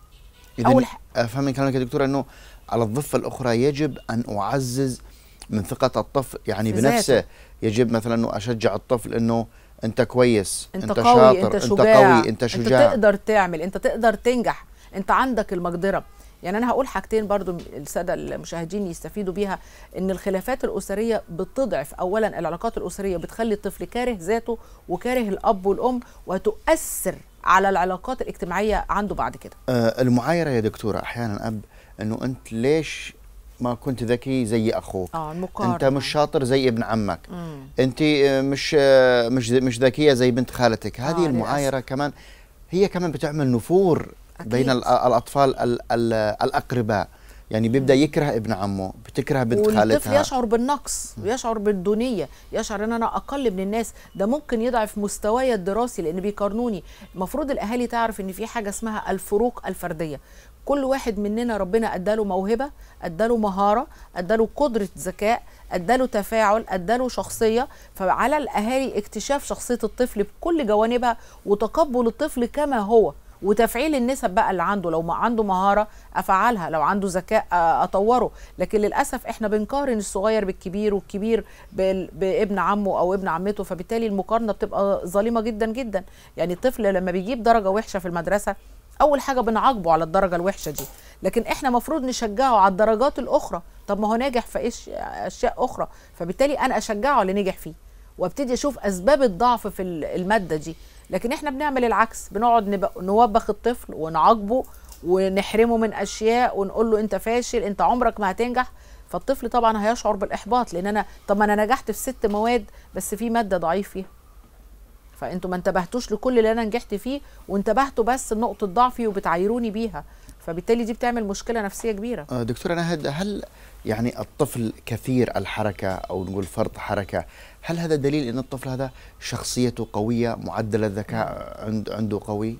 أول ح... أفهم من كلامك يا دكتورة أنه على الضفة الأخرى يجب أن أعزز من ثقه الطفل يعني بنفسه يجب مثلا انه اشجع الطفل انه انت كويس انت, انت قوي شاطر انت, شجاع. انت قوي انت شجاع انت تقدر تعمل انت تقدر تنجح انت عندك المقدره يعني انا هقول حاجتين برضو الساده المشاهدين يستفيدوا بيها ان الخلافات الاسريه بتضعف اولا العلاقات الاسريه بتخلي الطفل كاره ذاته وكاره الاب والام وتؤثر على العلاقات الاجتماعيه عنده بعد كده آه المعايره يا دكتوره احيانا اب انه انت ليش ما كنت ذكي زي اخوك اه المقارنة. انت مش شاطر زي ابن عمك مم. انت آه، مش آه، مش مش ذكيه زي بنت خالتك آه، هذه آه المعايره كمان هي كمان بتعمل نفور أكيد. بين الاطفال الـ الـ الاقرباء يعني بيبدا يكره ابن عمه بتكره بنت خالتها والطفل يشعر بالنقص ويشعر بالدونيه يشعر ان انا اقل من الناس ده ممكن يضعف مستواي الدراسي لان بيقارنوني المفروض الاهالي تعرف ان في حاجه اسمها الفروق الفرديه كل واحد مننا ربنا اداله موهبه اداله مهاره اداله قدره ذكاء اداله تفاعل اداله شخصيه فعلى الاهالي اكتشاف شخصيه الطفل بكل جوانبها وتقبل الطفل كما هو وتفعيل النسب بقى اللي عنده لو ما عنده مهاره افعلها لو عنده ذكاء اطوره لكن للاسف احنا بنقارن الصغير بالكبير والكبير بابن عمه او ابن عمته فبالتالي المقارنه بتبقى ظالمه جدا جدا يعني الطفل لما بيجيب درجه وحشه في المدرسه اول حاجه بنعاقبه على الدرجه الوحشه دي لكن احنا مفروض نشجعه على الدرجات الاخرى طب ما هو ناجح في إيش اشياء اخرى فبالتالي انا اشجعه اللي نجح فيه وابتدي اشوف اسباب الضعف في الماده دي لكن احنا بنعمل العكس بنقعد نوبخ الطفل ونعاقبه ونحرمه من اشياء ونقول له انت فاشل انت عمرك ما هتنجح فالطفل طبعا هيشعر بالاحباط لان انا طب ما انا نجحت في ست مواد بس في ماده ضعيف فيها فانتوا ما انتبهتوش لكل اللي انا نجحت فيه وانتبهتوا بس لنقطه ضعفي وبتعايروني بيها فبالتالي دي بتعمل مشكله نفسيه كبيره آه، دكتوره نهد هل يعني الطفل كثير الحركه او نقول فرط حركه هل هذا دليل ان الطفل هذا شخصيته قويه معدل الذكاء عنده قوي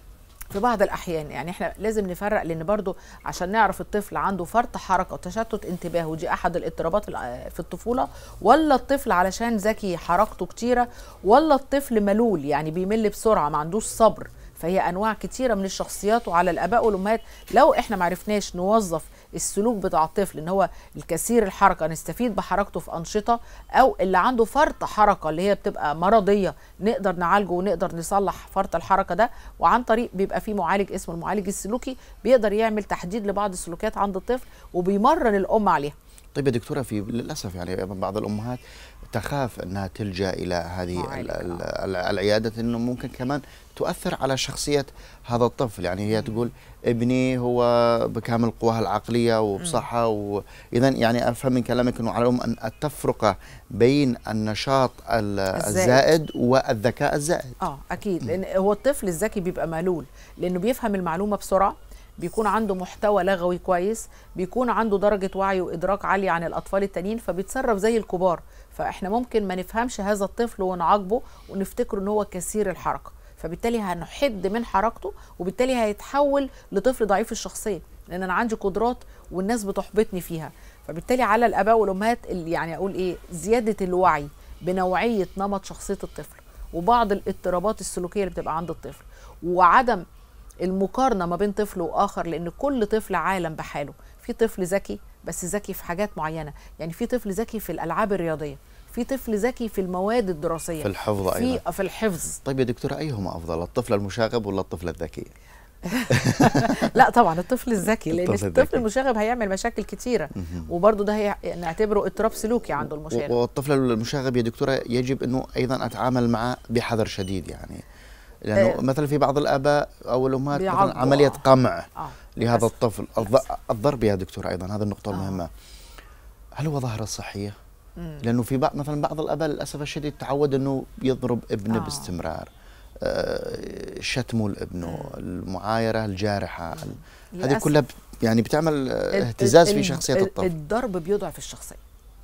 في بعض الاحيان يعني احنا لازم نفرق لان برضو عشان نعرف الطفل عنده فرط حركه وتشتت انتباه ودي احد الاضطرابات في الطفوله ولا الطفل علشان ذكي حركته كتيره ولا الطفل ملول يعني بيمل بسرعه ما عندوش صبر فهي انواع كتيره من الشخصيات وعلى الاباء والامهات لو احنا ما عرفناش نوظف السلوك بتاع الطفل ان هو الكثير الحركه نستفيد بحركته في انشطه او اللي عنده فرط حركه اللي هي بتبقى مرضيه نقدر نعالجه ونقدر نصلح فرط الحركه ده وعن طريق بيبقى في معالج اسمه المعالج السلوكي بيقدر يعمل تحديد لبعض السلوكيات عند الطفل وبيمرن الام عليها طيب يا دكتوره في للاسف يعني بعض الامهات تخاف انها تلجا الى هذه العياده انه ممكن كمان تؤثر على شخصيه هذا الطفل يعني هي تقول ابني هو بكامل قواه العقليه وبصحه واذا يعني افهم من كلامك انه على العموم ان التفرقه بين النشاط الزائد والذكاء الزائد اه اكيد لان هو الطفل الذكي بيبقى ملول لانه بيفهم المعلومه بسرعه بيكون عنده محتوى لغوي كويس بيكون عنده درجة وعي وإدراك عالية عن الأطفال التانيين فبيتصرف زي الكبار فاحنا ممكن ما نفهمش هذا الطفل ونعاقبه ونفتكره ان هو كثير الحركه فبالتالي هنحد من حركته وبالتالي هيتحول لطفل ضعيف الشخصيه لان انا عندي قدرات والناس بتحبطني فيها فبالتالي على الاباء والامهات اللي يعني اقول ايه زياده الوعي بنوعيه نمط شخصيه الطفل وبعض الاضطرابات السلوكيه اللي بتبقى عند الطفل وعدم المقارنه ما بين طفل واخر لان كل طفل عالم بحاله في طفل ذكي بس ذكي في حاجات معينه يعني في طفل ذكي في الالعاب الرياضيه في طفل ذكي في المواد الدراسيه في الحفظ في ايضا في الحفظ طيب يا دكتوره ايهما افضل الطفل المشاغب ولا الطفل الذكي لا طبعا الطفل الذكي لان الطفل, الطفل المشاغب هيعمل مشاكل كتيره وبرضه ده نعتبره اضطراب سلوكي عنده المشاغب والطفل المشاغب يا دكتوره يجب انه ايضا اتعامل معه بحذر شديد يعني لانه آه مثلا في بعض الاباء او الامهات مثلا عمليه آه. قمع آه. لهذا الطفل الضرب يا دكتور ايضا هذه النقطه آه. المهمه هل هو ظاهره صحيه؟ لانه في بعض مثلا بعض الاباء للاسف الشديد تعود انه يضرب ابنه آه. باستمرار آه، شتمه لابنه المعايره الجارحه هذه كلها يعني بتعمل اهتزاز في شخصيه الطفل الضرب بيضعف الشخصيه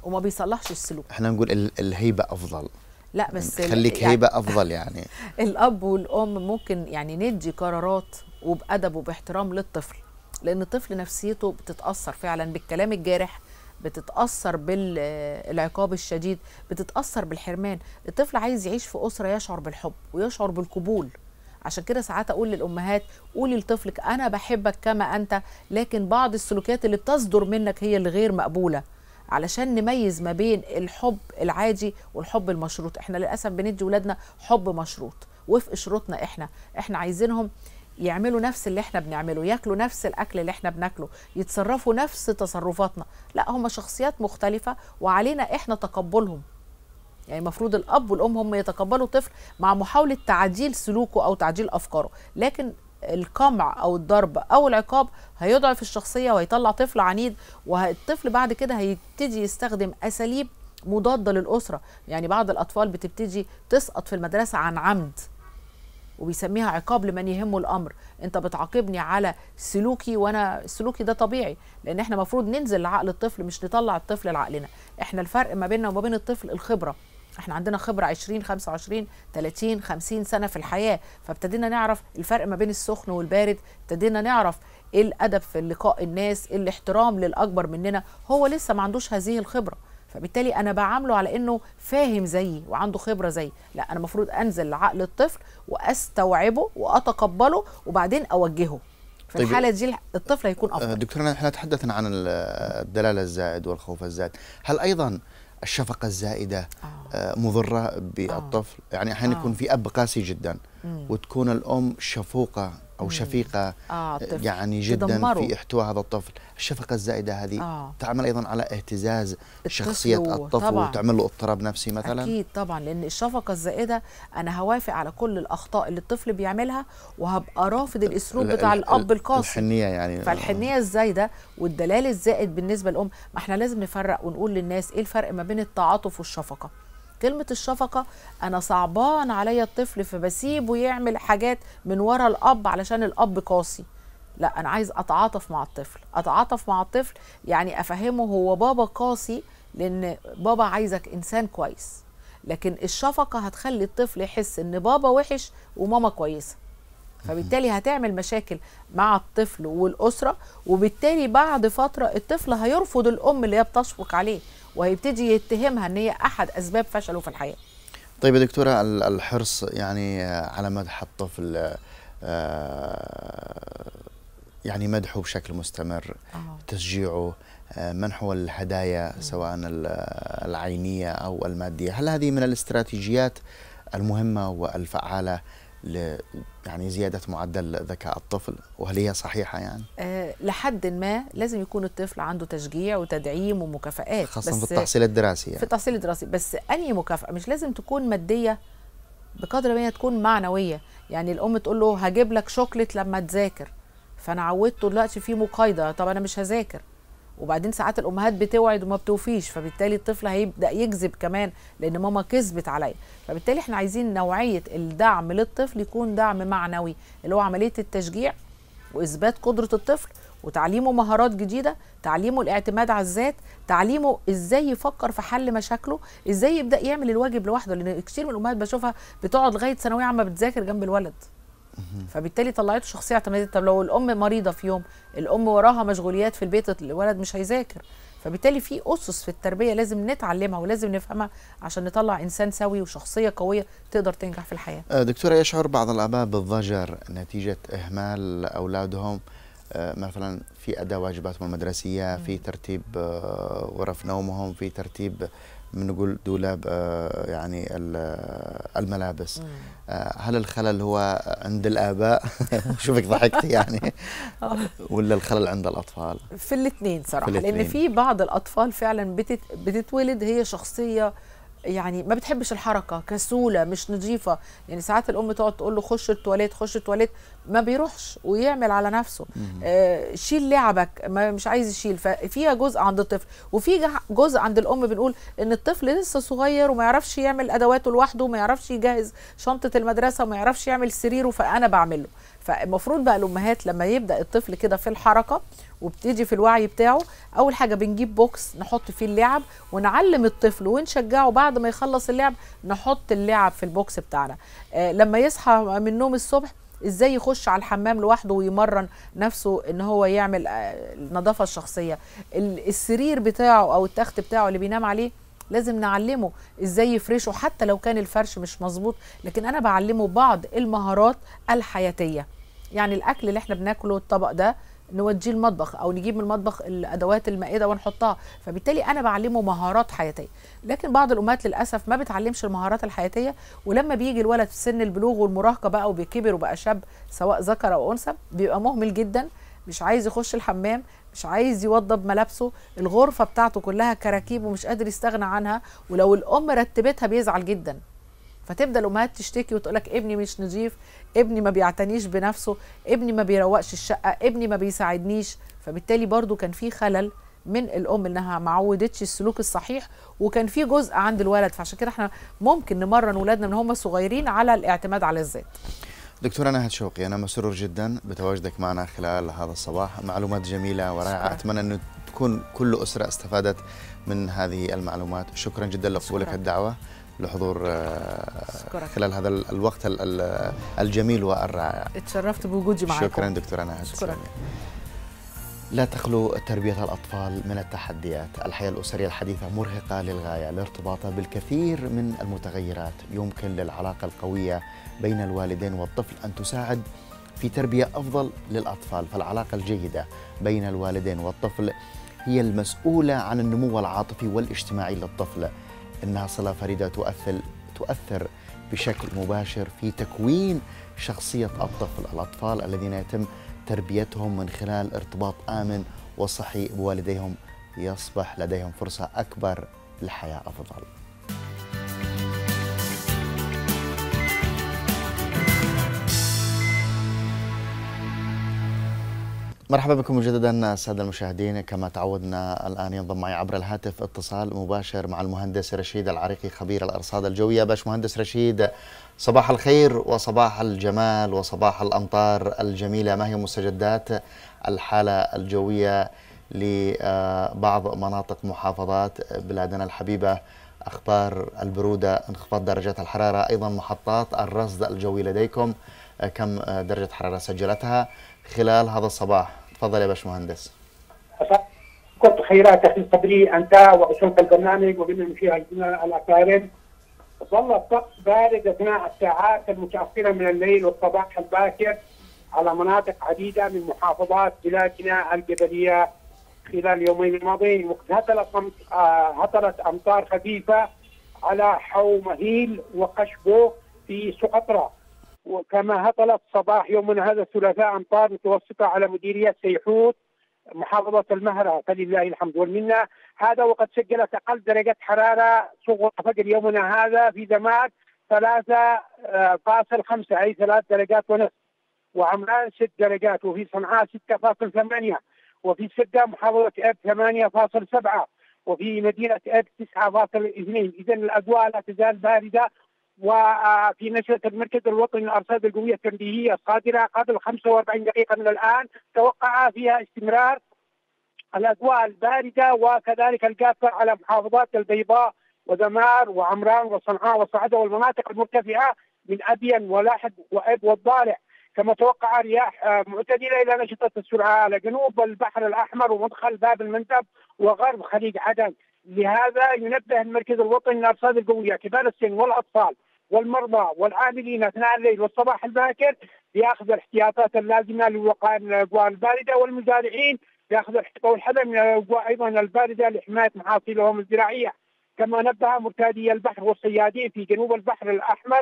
وما بيصلحش السلوك احنا نقول الهيبه افضل لا بس خليك يعني هيبه افضل يعني الاب والام ممكن يعني ندي قرارات وبادب وباحترام للطفل لان الطفل نفسيته بتتاثر فعلا بالكلام الجارح بتتاثر بالعقاب الشديد بتتاثر بالحرمان الطفل عايز يعيش في اسره يشعر بالحب ويشعر بالقبول عشان كده ساعات اقول للامهات قولي لطفلك انا بحبك كما انت لكن بعض السلوكيات اللي بتصدر منك هي اللي غير مقبوله علشان نميز ما بين الحب العادي والحب المشروط احنا للاسف بندي ولادنا حب مشروط وفق شروطنا احنا احنا عايزينهم يعملوا نفس اللي احنا بنعمله ياكلوا نفس الاكل اللي احنا بناكله يتصرفوا نفس تصرفاتنا لا هم شخصيات مختلفه وعلينا احنا تقبلهم يعني المفروض الاب والام هم يتقبلوا طفل مع محاوله تعديل سلوكه او تعديل افكاره لكن القمع او الضرب او العقاب هيضعف الشخصيه وهيطلع طفل عنيد والطفل بعد كده هيبتدي يستخدم اساليب مضاده للاسره يعني بعض الاطفال بتبتدي تسقط في المدرسه عن عمد وبيسميها عقاب لمن يهمه الامر انت بتعاقبني على سلوكي وانا سلوكي ده طبيعي لان احنا المفروض ننزل لعقل الطفل مش نطلع الطفل لعقلنا احنا الفرق ما بيننا وما بين الطفل الخبره احنا عندنا خبره 20 25 30 50 سنه في الحياه فابتدينا نعرف الفرق ما بين السخن والبارد ابتدينا نعرف ايه الادب في لقاء الناس إيه الاحترام للاكبر مننا هو لسه ما عندوش هذه الخبره فبالتالي انا بعامله على انه فاهم زيي وعنده خبره زيي لا انا المفروض انزل لعقل الطفل واستوعبه واتقبله وبعدين اوجهه في طيب الحاله دي الطفل هيكون آه، افضل دكتورنا احنا تحدثنا عن الدلال الزائد والخوف الزائد هل ايضا الشفقة الزائدة آه. آه، مضرة آه. بالطفل آه. يعني أحيانا آه. يكون في أب قاسي جدا مم. وتكون الأم شفوقة او شفيقه آه يعني جدا تدمره. في احتواء هذا الطفل، الشفقه الزائده هذه آه. تعمل ايضا على اهتزاز شخصيه الطفل وتعمل له اضطراب نفسي مثلا اكيد طبعا لان الشفقه الزائده انا هوافق على كل الاخطاء اللي الطفل بيعملها وهبقى رافض الاسلوب بتاع الاب القاسي الحنيه يعني فالحنيه الزايده والدلال الزائد بالنسبه للام ما احنا لازم نفرق ونقول للناس ايه الفرق ما بين التعاطف والشفقه كلمه الشفقه انا صعبان عليا الطفل فبسيبه يعمل حاجات من ورا الاب علشان الاب قاسي لا انا عايز اتعاطف مع الطفل اتعاطف مع الطفل يعني افهمه هو بابا قاسي لان بابا عايزك انسان كويس لكن الشفقه هتخلي الطفل يحس ان بابا وحش وماما كويسه فبالتالي هتعمل مشاكل مع الطفل والاسره وبالتالي بعد فتره الطفل هيرفض الام اللي هي بتشفق عليه وهيبتدي يتهمها ان هي احد اسباب فشله في الحياه طيب يا دكتوره الحرص يعني على مدح الطفل آه، يعني مدحه بشكل مستمر تشجيعه آه، منحه الهدايا سواء العينيه او الماديه هل هذه من الاستراتيجيات المهمه والفعاله ل يعني زيادة معدل ذكاء الطفل وهل هي صحيحة يعني؟ أه لحد ما لازم يكون الطفل عنده تشجيع وتدعيم ومكافآت خاصة بس في التحصيل الدراسي يعني. في التحصيل الدراسي بس أي مكافأة مش لازم تكون مادية بقدر ما هي تكون معنوية يعني الأم تقول له هجيب لك شوكليت لما تذاكر فأنا عودته دلوقتي في مقايضة طب أنا مش هذاكر وبعدين ساعات الامهات بتوعد وما بتوفيش فبالتالي الطفل هيبدا يكذب كمان لان ماما كذبت عليا فبالتالي احنا عايزين نوعيه الدعم للطفل يكون دعم معنوي اللي هو عمليه التشجيع واثبات قدره الطفل وتعليمه مهارات جديده تعليمه الاعتماد على الذات تعليمه ازاي يفكر في حل مشاكله ازاي يبدا يعمل الواجب لوحده لان كتير من الامهات بشوفها بتقعد لغايه ثانويه عامه بتذاكر جنب الولد فبالتالي طلعته شخصيه اعتماديه طب لو الام مريضه في يوم الام وراها مشغوليات في البيت الولد مش هيذاكر فبالتالي في اسس في التربيه لازم نتعلمها ولازم نفهمها عشان نطلع انسان سوي وشخصيه قويه تقدر تنجح في الحياه. آه، دكتوره يشعر بعض الاباء بالضجر نتيجه اهمال اولادهم آه، مثلا في اداء واجباتهم المدرسيه، في ترتيب آه، غرف نومهم، في ترتيب بنقول دولاب آه، يعني آه، الملابس آه، هل الخلل هو عند الاباء شوفك ضحكتي يعني ولا الخلل عند الاطفال في الاثنين صراحه في لان في بعض الاطفال فعلا بتت بتتولد هي شخصيه يعني ما بتحبش الحركه كسوله مش نظيفه يعني ساعات الام تقعد تقول له خش التواليت خش التواليت ما بيروحش ويعمل على نفسه آه شيل لعبك ما مش عايز يشيل ففيها جزء عند الطفل وفي جزء عند الام بنقول ان الطفل لسه صغير وما يعرفش يعمل ادواته لوحده وما يعرفش يجهز شنطه المدرسه وما يعرفش يعمل سريره فانا بعمله فالمفروض بقى الامهات لما يبدا الطفل كده في الحركه وبتيجي في الوعي بتاعه اول حاجه بنجيب بوكس نحط فيه اللعب ونعلم الطفل ونشجعه بعد ما يخلص اللعب نحط اللعب في البوكس بتاعنا آه لما يصحى من نوم الصبح ازاي يخش على الحمام لوحده ويمرن نفسه ان هو يعمل آه، النظافه الشخصيه السرير بتاعه او التخت بتاعه اللي بينام عليه لازم نعلمه ازاي يفرشه حتى لو كان الفرش مش مظبوط لكن انا بعلمه بعض المهارات الحياتيه يعني الاكل اللي احنا بناكله الطبق ده نوديه المطبخ او نجيب من المطبخ الادوات المائده ونحطها فبالتالي انا بعلمه مهارات حياتيه لكن بعض الامهات للاسف ما بتعلمش المهارات الحياتيه ولما بيجي الولد في سن البلوغ والمراهقه بقى وبيكبر وبقى شاب سواء ذكر او انثى بيبقى مهمل جدا مش عايز يخش الحمام مش عايز يوضب ملابسه الغرفه بتاعته كلها كراكيب ومش قادر يستغنى عنها ولو الام رتبتها بيزعل جدا فتبدا الامهات تشتكي وتقول لك ابني مش نظيف ابني ما بيعتنيش بنفسه ابني ما بيروقش الشقه ابني ما بيساعدنيش فبالتالي برضو كان في خلل من الام انها ما عودتش السلوك الصحيح وكان في جزء عند الولد فعشان كده احنا ممكن نمرن اولادنا من هم صغيرين على الاعتماد على الذات دكتورة نهد شوقي أنا مسرور جدا بتواجدك معنا خلال هذا الصباح معلومات جميلة ورائعة أتمنى انه تكون كل أسرة استفادت من هذه المعلومات شكرا جدا لقبولك الدعوة لحضور آه، خلال هذا الوقت الجميل والرائع اتشرفت بوجودي معكم شكرا دكتور أنا شكرا لا تخلو تربية الأطفال من التحديات الحياة الأسرية الحديثة مرهقة للغاية لارتباطها بالكثير من المتغيرات يمكن للعلاقة القوية بين الوالدين والطفل أن تساعد في تربية أفضل للأطفال فالعلاقة الجيدة بين الوالدين والطفل هي المسؤولة عن النمو العاطفي والاجتماعي للطفل انها صله فريده تؤثر تؤثر بشكل مباشر في تكوين شخصيه الطفل، الاطفال الذين يتم تربيتهم من خلال ارتباط امن وصحي بوالديهم يصبح لديهم فرصه اكبر للحياه افضل. مرحبا بكم مجددا الساده المشاهدين كما تعودنا الان ينضم معي عبر الهاتف اتصال مباشر مع المهندس رشيد العريقي خبير الارصاد الجويه باش مهندس رشيد صباح الخير وصباح الجمال وصباح الامطار الجميله ما هي مستجدات الحاله الجويه لبعض مناطق محافظات بلادنا الحبيبه اخبار البروده انخفاض درجات الحراره ايضا محطات الرصد الجوي لديكم كم درجه حراره سجلتها خلال هذا الصباح تفضل يا باشمهندس كنت خيرات اخي القدري انت وبشرطه البرنامج وبمن فيها الاقارب ظل الطقس بارد اثناء الساعات المتاخره من الليل والصباح الباكر على مناطق عديده من محافظات بلادنا الجبليه خلال اليومين الماضيين هطلت آه، امطار خفيفه على حومهيل وقشبو في سقطرى وكما هطلت صباح يوم من هذا الثلاثاء امطار متوسطه على مديريه سيحوت محافظه المهره فلله الحمد والمنه هذا وقد سجلت اقل درجه حراره صغرى فجر يومنا هذا في دمار 3.5 آه، اي ثلاث درجات ونصف وعمران ست درجات وفي صنعاء 6.8 وفي سدة محافظة إب 8.7 وفي مدينة إب 9.2 إذا الأجواء لا تزال باردة وفي نشرة المركز الوطني للأرصاد الجوية التنبيهية الصادرة قبل 45 دقيقة من الآن توقع فيها استمرار الأجواء الباردة وكذلك الجافة على محافظات البيضاء ودمار وعمران وصنعاء وصعدة والمناطق المرتفعة من أبين ولاحد وأب والضالع كما توقع رياح آه، معتدلة إلى نشطة السرعة على جنوب البحر الأحمر ومدخل باب المندب وغرب خليج عدن لهذا ينبه المركز الوطني للأرصاد الجوية كبار السن والأطفال والمرضى والعاملين اثناء الليل والصباح الباكر ياخذ الاحتياطات اللازمه لوقايه الاجواء البارده والمزارعين ياخذ الاحتقاء الحذر من الاجواء ايضا البارده لحمايه محاصيلهم الزراعيه كما نبه مرتادي البحر والصيادين في جنوب البحر الاحمر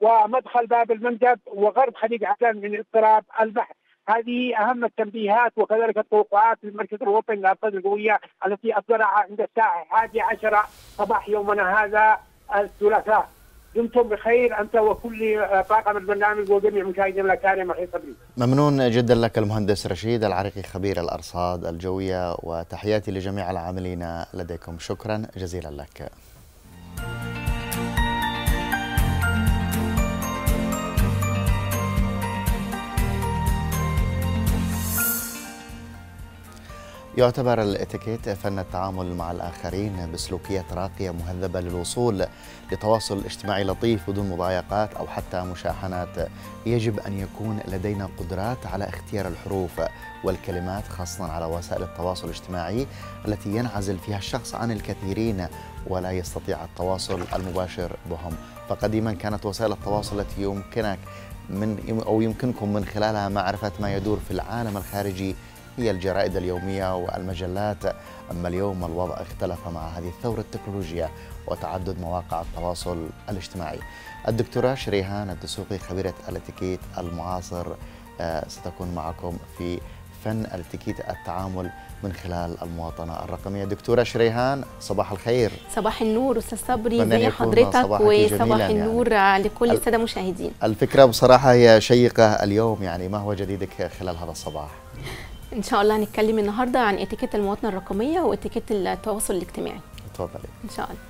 ومدخل باب المندب وغرب خليج عدن من اضطراب البحر هذه اهم التنبيهات وكذلك التوقعات للمركز الوطني للارصاد الجويه التي اصدرها عند الساعه 11 صباح يومنا هذا الثلاثاء دمتم بخير انت وكل آه، طاقم البرنامج وجميع مشاهدينا الاكارم اخي صبري. ممنون جدا لك المهندس رشيد العريقي خبير الارصاد الجويه وتحياتي لجميع العاملين لديكم شكرا جزيلا لك. يعتبر الاتيكيت فن التعامل مع الآخرين بسلوكيات راقية مهذبة للوصول لتواصل اجتماعي لطيف بدون مضايقات أو حتى مشاحنات يجب أن يكون لدينا قدرات على اختيار الحروف والكلمات خاصة على وسائل التواصل الاجتماعي التي ينعزل فيها الشخص عن الكثيرين ولا يستطيع التواصل المباشر بهم فقديما كانت وسائل التواصل التي يمكنك من أو يمكنكم من خلالها معرفة ما يدور في العالم الخارجي هي الجرائد اليومية والمجلات أما اليوم الوضع اختلف مع هذه الثورة التكنولوجية وتعدد مواقع التواصل الاجتماعي الدكتورة شريهان الدسوقي خبيرة الاتيكيت المعاصر آه، ستكون معكم في فن الاتيكيت التعامل من خلال المواطنة الرقمية دكتورة شريهان صباح الخير صباح النور أستاذ صبري زي حضرتك وصباح يعني. النور يعني. لكل السادة مشاهدين الفكرة بصراحة هي شيقة اليوم يعني ما هو جديدك خلال هذا الصباح ان شاء الله هنتكلم النهارده عن اتيكيت المواطنه الرقميه واتيكيت التواصل الاجتماعي اتفضلي ان شاء الله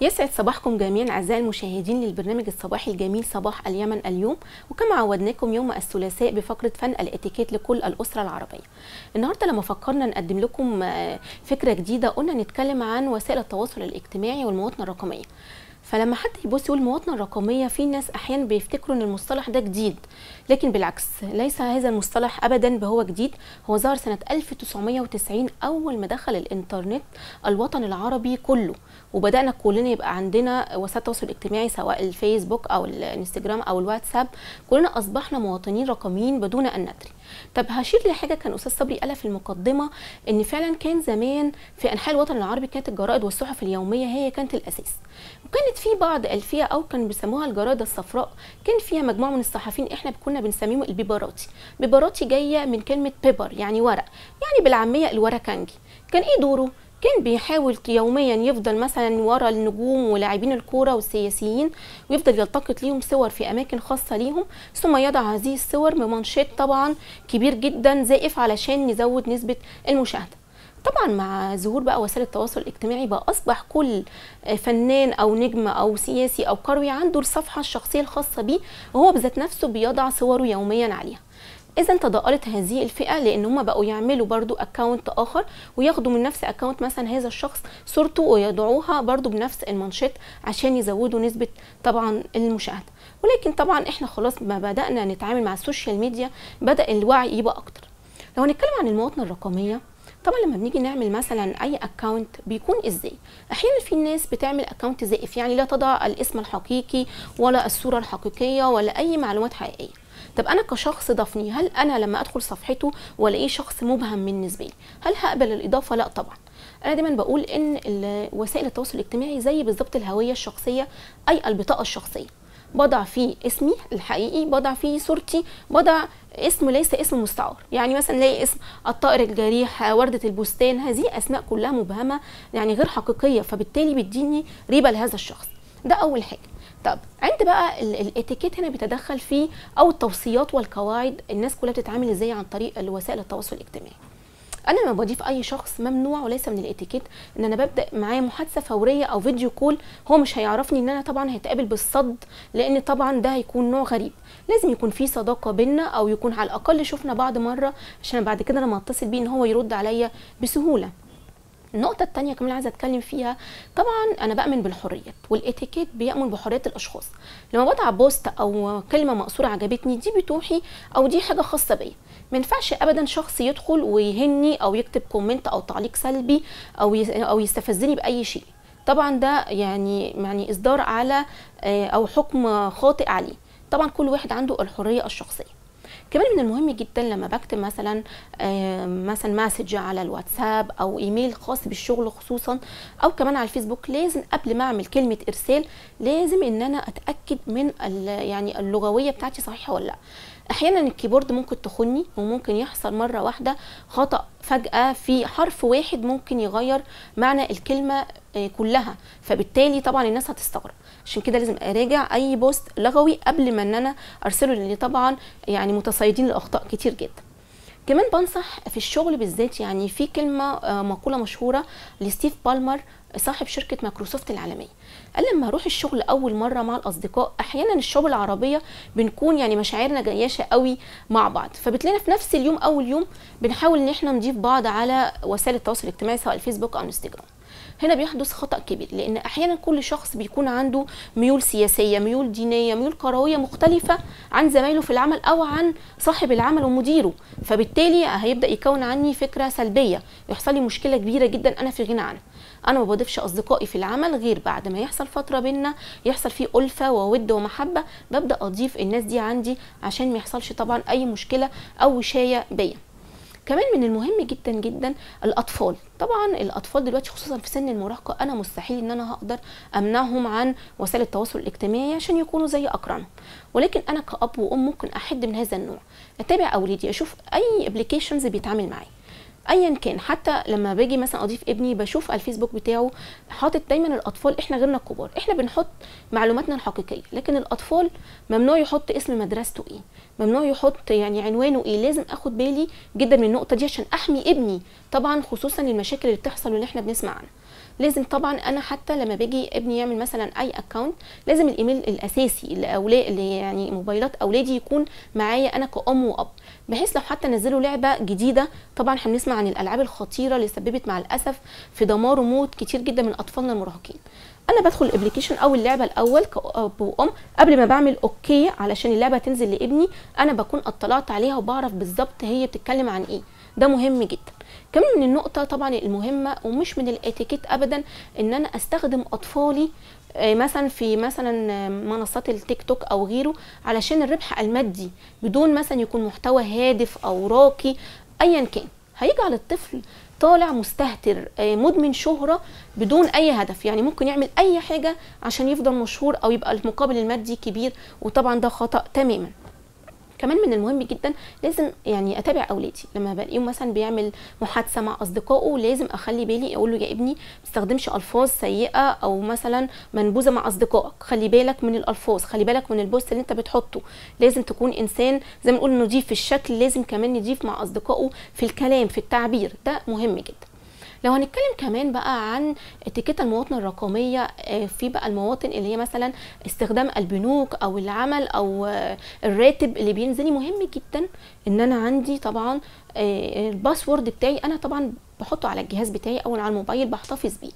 يسعد صباحكم جميعا اعزائي المشاهدين للبرنامج الصباحي الجميل صباح اليمن اليوم وكما عودناكم يوم الثلاثاء بفقره فن الاتيكيت لكل الاسره العربيه. النهارده لما فكرنا نقدم لكم آه، فكره جديده قلنا نتكلم عن وسائل التواصل الاجتماعي والمواطنه الرقميه. فلما حد يبص يقول المواطنه الرقميه في ناس احيانا بيفتكروا ان المصطلح ده جديد لكن بالعكس ليس هذا المصطلح ابدا بهو جديد هو ظهر سنه 1990 اول ما دخل الانترنت الوطن العربي كله وبدانا كلنا يبقى عندنا وسائل التواصل الاجتماعي سواء الفيسبوك او الانستجرام او الواتساب كلنا اصبحنا مواطنين رقميين بدون ان ندري طب هشير لحاجه كان استاذ صبري قالها في المقدمه ان فعلا كان زمان في انحاء الوطن العربي كانت الجرائد والصحف اليوميه هي كانت الاساس وكانت في بعض الفئه او كان بيسموها الجرايد الصفراء كان فيها مجموعه من الصحفيين احنا كنا بنسميهم البيبراتي بيبراتي جايه من كلمه بيبر يعني ورق يعني بالعاميه الورقنجي كان ايه دوره كان بيحاول يوميا يفضل مثلا ورا النجوم ولاعبين الكوره والسياسيين ويفضل يلتقط ليهم صور في اماكن خاصه ليهم ثم يضع هذه الصور بمنشط طبعا كبير جدا زائف علشان نزود نسبه المشاهده طبعا مع ظهور بقى وسائل التواصل الاجتماعي بقى اصبح كل فنان او نجم او سياسي او قروي عنده الصفحه الشخصيه الخاصه بيه وهو بذات نفسه بيضع صوره يوميا عليها اذا تضاءلت هذه الفئه لان هم بقوا يعملوا برضو اكونت اخر وياخدوا من نفس اكونت مثلا هذا الشخص صورته ويضعوها برضو بنفس المنشط عشان يزودوا نسبه طبعا المشاهده ولكن طبعا احنا خلاص ما بدانا نتعامل مع السوشيال ميديا بدا الوعي يبقى اكتر لو هنتكلم عن المواطنه الرقميه طبعا لما بنيجي نعمل مثلا اي اكونت بيكون ازاي احيانا في ناس بتعمل اكونت زائف يعني لا تضع الاسم الحقيقي ولا الصوره الحقيقيه ولا اي معلومات حقيقيه طب انا كشخص ضافني هل انا لما ادخل صفحته والاقيه شخص مبهم بالنسبه لي هل هقبل الاضافه لا طبعا انا دايما بقول ان وسائل التواصل الاجتماعي زي بالظبط الهويه الشخصيه اي البطاقه الشخصيه بضع فيه اسمي الحقيقي بضع فيه صورتي بضع اسم ليس اسم مستعار يعني مثلا لاقي اسم الطائر الجريح وردة البستان هذه أسماء كلها مبهمة يعني غير حقيقية فبالتالي بتديني ريبة لهذا الشخص ده أول حاجة طب عند بقى الاتيكيت هنا بيتدخل فيه او التوصيات والقواعد الناس كلها بتتعامل ازاي عن طريق وسائل التواصل الاجتماعي انا لما بضيف اي شخص ممنوع وليس من الاتيكيت ان انا ببدا معاه محادثه فوريه او فيديو كول هو مش هيعرفني ان انا طبعا هيتقابل بالصد لان طبعا ده هيكون نوع غريب لازم يكون في صداقه بينا او يكون على الاقل شفنا بعض مره عشان بعد كده لما اتصل بيه ان هو يرد عليا بسهوله النقطه الثانيه كمان عايزه اتكلم فيها طبعا انا بامن بالحريات والاتيكيت بيامن بحرية الاشخاص لما بضع بوست او كلمه مقصوره عجبتني دي بتوحي او دي حاجه خاصه بيا ما ينفعش ابدا شخص يدخل ويهني او يكتب كومنت او تعليق سلبي او او يستفزني باي شيء طبعا ده يعني يعني اصدار على آه، او حكم خاطئ عليه طبعا كل واحد عنده الحريه الشخصيه كمان من المهم جدا لما بكتب مثلا مثلا مسج على الواتساب او ايميل خاص بالشغل خصوصا او كمان على الفيسبوك لازم قبل ما اعمل كلمه ارسال لازم ان انا اتاكد من يعني اللغويه بتاعتي صحيحه ولا لا احيانا الكيبورد ممكن تخني وممكن يحصل مره واحده خطا فجاه في حرف واحد ممكن يغير معنى الكلمه آه، كلها فبالتالي طبعا الناس هتستغرب عشان كده لازم اراجع اي بوست لغوي قبل ما ان انا ارسله لان طبعا يعني متصيدين لاخطاء كتير جدا كمان بنصح في الشغل بالذات يعني في كلمة آه، مقولة مشهورة لستيف بالمر صاحب شركة مايكروسوفت العالمية قال لما اروح الشغل اول مرة مع الاصدقاء احيانا الشعوب العربية بنكون يعني مشاعرنا جياشة قوي مع بعض فبتلاقينا في نفس اليوم اول يوم بنحاول ان احنا نضيف بعض على وسائل التواصل الاجتماعي سواء الفيسبوك او انستجرام هنا بيحدث خطا كبير لان احيانا كل شخص بيكون عنده ميول سياسيه ميول دينيه ميول كرويه مختلفه عن زمايله في العمل او عن صاحب العمل ومديره فبالتالي هيبدا يكون عني فكره سلبيه يحصل لي مشكله كبيره جدا انا في غنى عنها انا ما بضيفش اصدقائي في العمل غير بعد ما يحصل فتره بينا يحصل فيه الفه وود ومحبه ببدا اضيف الناس دي عندي عشان ما يحصلش طبعا اي مشكله او وشايه بيا كمان من المهم جدا جدا الاطفال طبعا الاطفال دلوقتي خصوصا في سن المراهقه انا مستحيل ان انا هقدر امنعهم عن وسائل التواصل الاجتماعي عشان يكونوا زي اقرانهم ولكن انا كاب وام ممكن احد من هذا النوع اتابع اولادي اشوف اي ابلكيشنز بيتعامل معاه ايا كان حتى لما باجي مثلا اضيف ابني بشوف على الفيسبوك بتاعه حاطط دايما الاطفال احنا غيرنا الكبار احنا بنحط معلوماتنا الحقيقيه لكن الاطفال ممنوع يحط اسم مدرسته ايه ممنوع يحط يعني عنوانه ايه لازم اخد بالي جدا من النقطه دي عشان احمي ابني طبعا خصوصا المشاكل اللي بتحصل واللي احنا بنسمع عنها لازم طبعا انا حتى لما باجي ابني يعمل مثلا اي اكونت لازم الايميل الاساسي اللي يعني موبايلات اولادي يكون معايا انا كأم واب بحيث لو حتى نزلوا لعبه جديده طبعا احنا بنسمع عن الالعاب الخطيره اللي سببت مع الاسف في دمار وموت كتير جدا من اطفالنا المراهقين انا بدخل الابلكيشن او اللعبه الاول كاب وام قبل ما بعمل اوكي علشان اللعبه تنزل لابني انا بكون اطلعت عليها وبعرف بالظبط هي بتتكلم عن ايه ده مهم جدا كمان من النقطه طبعا المهمه ومش من الاتيكيت ابدا ان انا استخدم اطفالي آه، مثلا في مثلا منصات التيك توك او غيره علشان الربح المادي بدون مثلا يكون محتوى هادف او راقي ايا كان هيجعل الطفل طالع مستهتر آه، مدمن شهرة بدون أي هدف يعني ممكن يعمل أي حاجة عشان يفضل مشهور أو يبقى المقابل المادي كبير وطبعا ده خطأ تماما كمان من المهم جدا لازم يعني اتابع اولادي لما بلاقيهم مثلا بيعمل محادثه مع اصدقائه لازم اخلي بالي اقول له يا ابني ما تستخدمش الفاظ سيئه او مثلا منبوذه مع اصدقائك خلي بالك من الالفاظ خلي بالك من البوست اللي انت بتحطه لازم تكون انسان زي ما نقول نضيف في الشكل لازم كمان نضيف مع اصدقائه في الكلام في التعبير ده مهم جدا لو هنتكلم كمان بقى عن اتيكيت المواطنه الرقميه آه، في بقى المواطن اللي هي مثلا استخدام البنوك او العمل او آه، الراتب اللي بينزلي مهم جدا ان انا عندي طبعا آه، الباسورد بتاعي انا طبعا بحطه على الجهاز بتاعي او على الموبايل بحتفظ بيه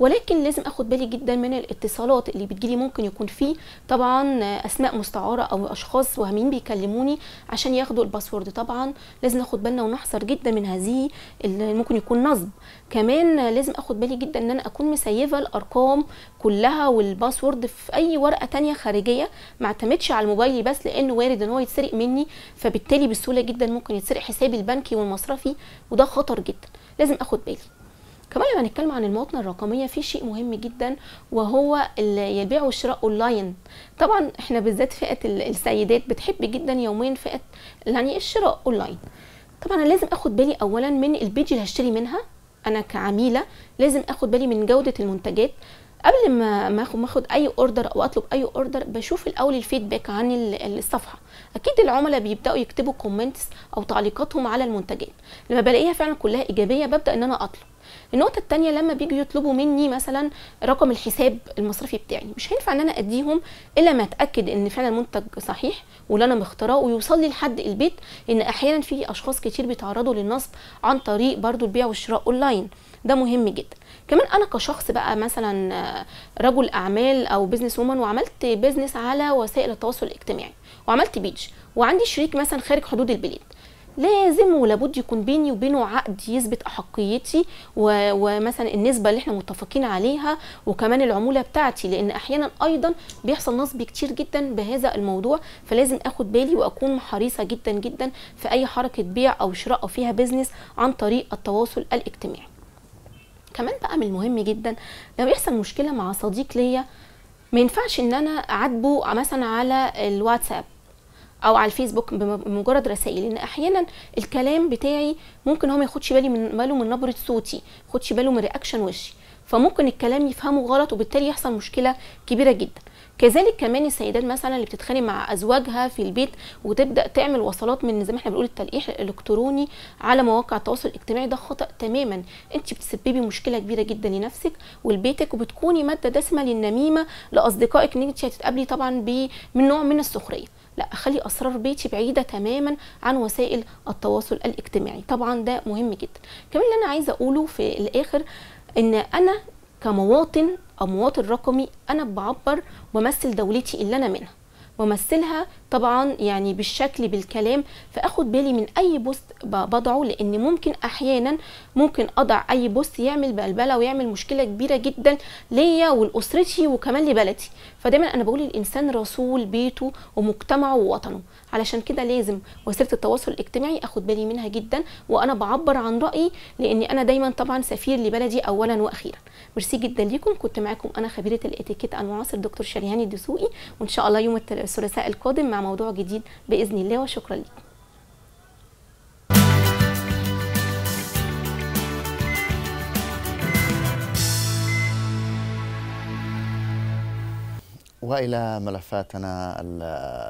ولكن لازم اخد بالي جدا من الاتصالات اللي بتجيلي ممكن يكون فيه طبعا اسماء مستعاره او اشخاص وهميين بيكلموني عشان ياخدوا الباسورد طبعا لازم اخد بالنا ونحذر جدا من هذه اللي ممكن يكون نصب كمان لازم اخد بالي جدا ان انا اكون مسيفه الارقام كلها والباسورد في اي ورقه تانية خارجيه ما اعتمدش على موبايلي بس لانه وارد ان هو يتسرق مني فبالتالي بسهوله جدا ممكن يتسرق حسابي البنكي والمصرفي وده خطر جدا لازم اخد بالي كمان لما نتكلم عن المواطنه الرقميه في شيء مهم جدا وهو البيع والشراء اونلاين طبعا احنا بالذات فئه السيدات بتحب جدا يومين فئه يعني الشراء اونلاين طبعا انا لازم اخد بالي اولا من البيج اللي هشتري منها انا كعميله لازم اخد بالي من جوده المنتجات قبل ما ما اخد اي اوردر او اطلب اي اوردر بشوف الاول الفيدباك عن الصفحه اكيد العملاء بيبداوا يكتبوا كومنتس او تعليقاتهم على المنتجات لما بلاقيها فعلا كلها ايجابيه ببدا ان انا اطلب النقطه الثانيه لما بيجوا يطلبوا مني مثلا رقم الحساب المصرفي بتاعي مش هينفع ان انا اديهم الا ما اتاكد ان فعلا المنتج صحيح واللي انا مختاراه ويوصل لي لحد البيت ان احيانا في اشخاص كتير بيتعرضوا للنصب عن طريق برضو البيع والشراء اونلاين ده مهم جدا كمان انا كشخص بقى مثلا رجل اعمال او بزنس وومن وعملت بزنس على وسائل التواصل الاجتماعي وعملت بيتش وعندي شريك مثلا خارج حدود البلاد لازم ولابد يكون بيني وبينه عقد يثبت احقيتي ومثلا النسبه اللي احنا متفقين عليها وكمان العموله بتاعتي لان احيانا ايضا بيحصل نصب كتير جدا بهذا الموضوع فلازم اخد بالي واكون حريصه جدا جدا في اي حركه بيع او شراء او فيها بيزنس عن طريق التواصل الاجتماعي كمان بقى من المهم جدا لو يحصل مشكله مع صديق ليا ما ينفعش ان انا اعاتبه مثلا على الواتساب او على الفيسبوك بمجرد رسائل لان احيانا الكلام بتاعي ممكن هو ما ياخدش بالي من باله من نبره صوتي ما ياخدش باله من رياكشن وشي فممكن الكلام يفهمه غلط وبالتالي يحصل مشكله كبيره جدا كذلك كمان السيدات مثلا اللي بتتخانق مع ازواجها في البيت وتبدا تعمل وصلات من زي ما احنا بنقول التلقيح الالكتروني على مواقع التواصل الاجتماعي ده خطا تماما انت بتسببي مشكله كبيره جدا لنفسك ولبيتك وبتكوني ماده دسمه للنميمه لاصدقائك ان انت هتتقابلي طبعا من نوع من السخريه لا اخلي اسرار بيتي بعيده تماما عن وسائل التواصل الاجتماعي طبعا ده مهم جدا كمان اللي انا عايزه اقوله في الاخر ان انا كمواطن او مواطن رقمي انا بعبر بمثل دولتي اللي انا منها بمثلها طبعا يعني بالشكل بالكلام فاخد بالي من اي بوست بضعه لان ممكن احيانا ممكن اضع اي بوست يعمل بلبله ويعمل مشكله كبيره جدا ليا ولاسرتي وكمان لبلدي فدايما انا بقول الانسان رسول بيته ومجتمعه ووطنه علشان كده لازم وسيله التواصل الاجتماعي اخد بالي منها جدا وانا بعبر عن رايي لان انا دايما طبعا سفير لبلدي اولا واخيرا ميرسي جدا ليكم كنت معاكم انا خبيره الاتيكيت المعاصر دكتور شريهان الدسوقي وان شاء الله يوم الثلاثاء القادم مع موضوع جديد باذن الله وشكرا لكم والى ملفاتنا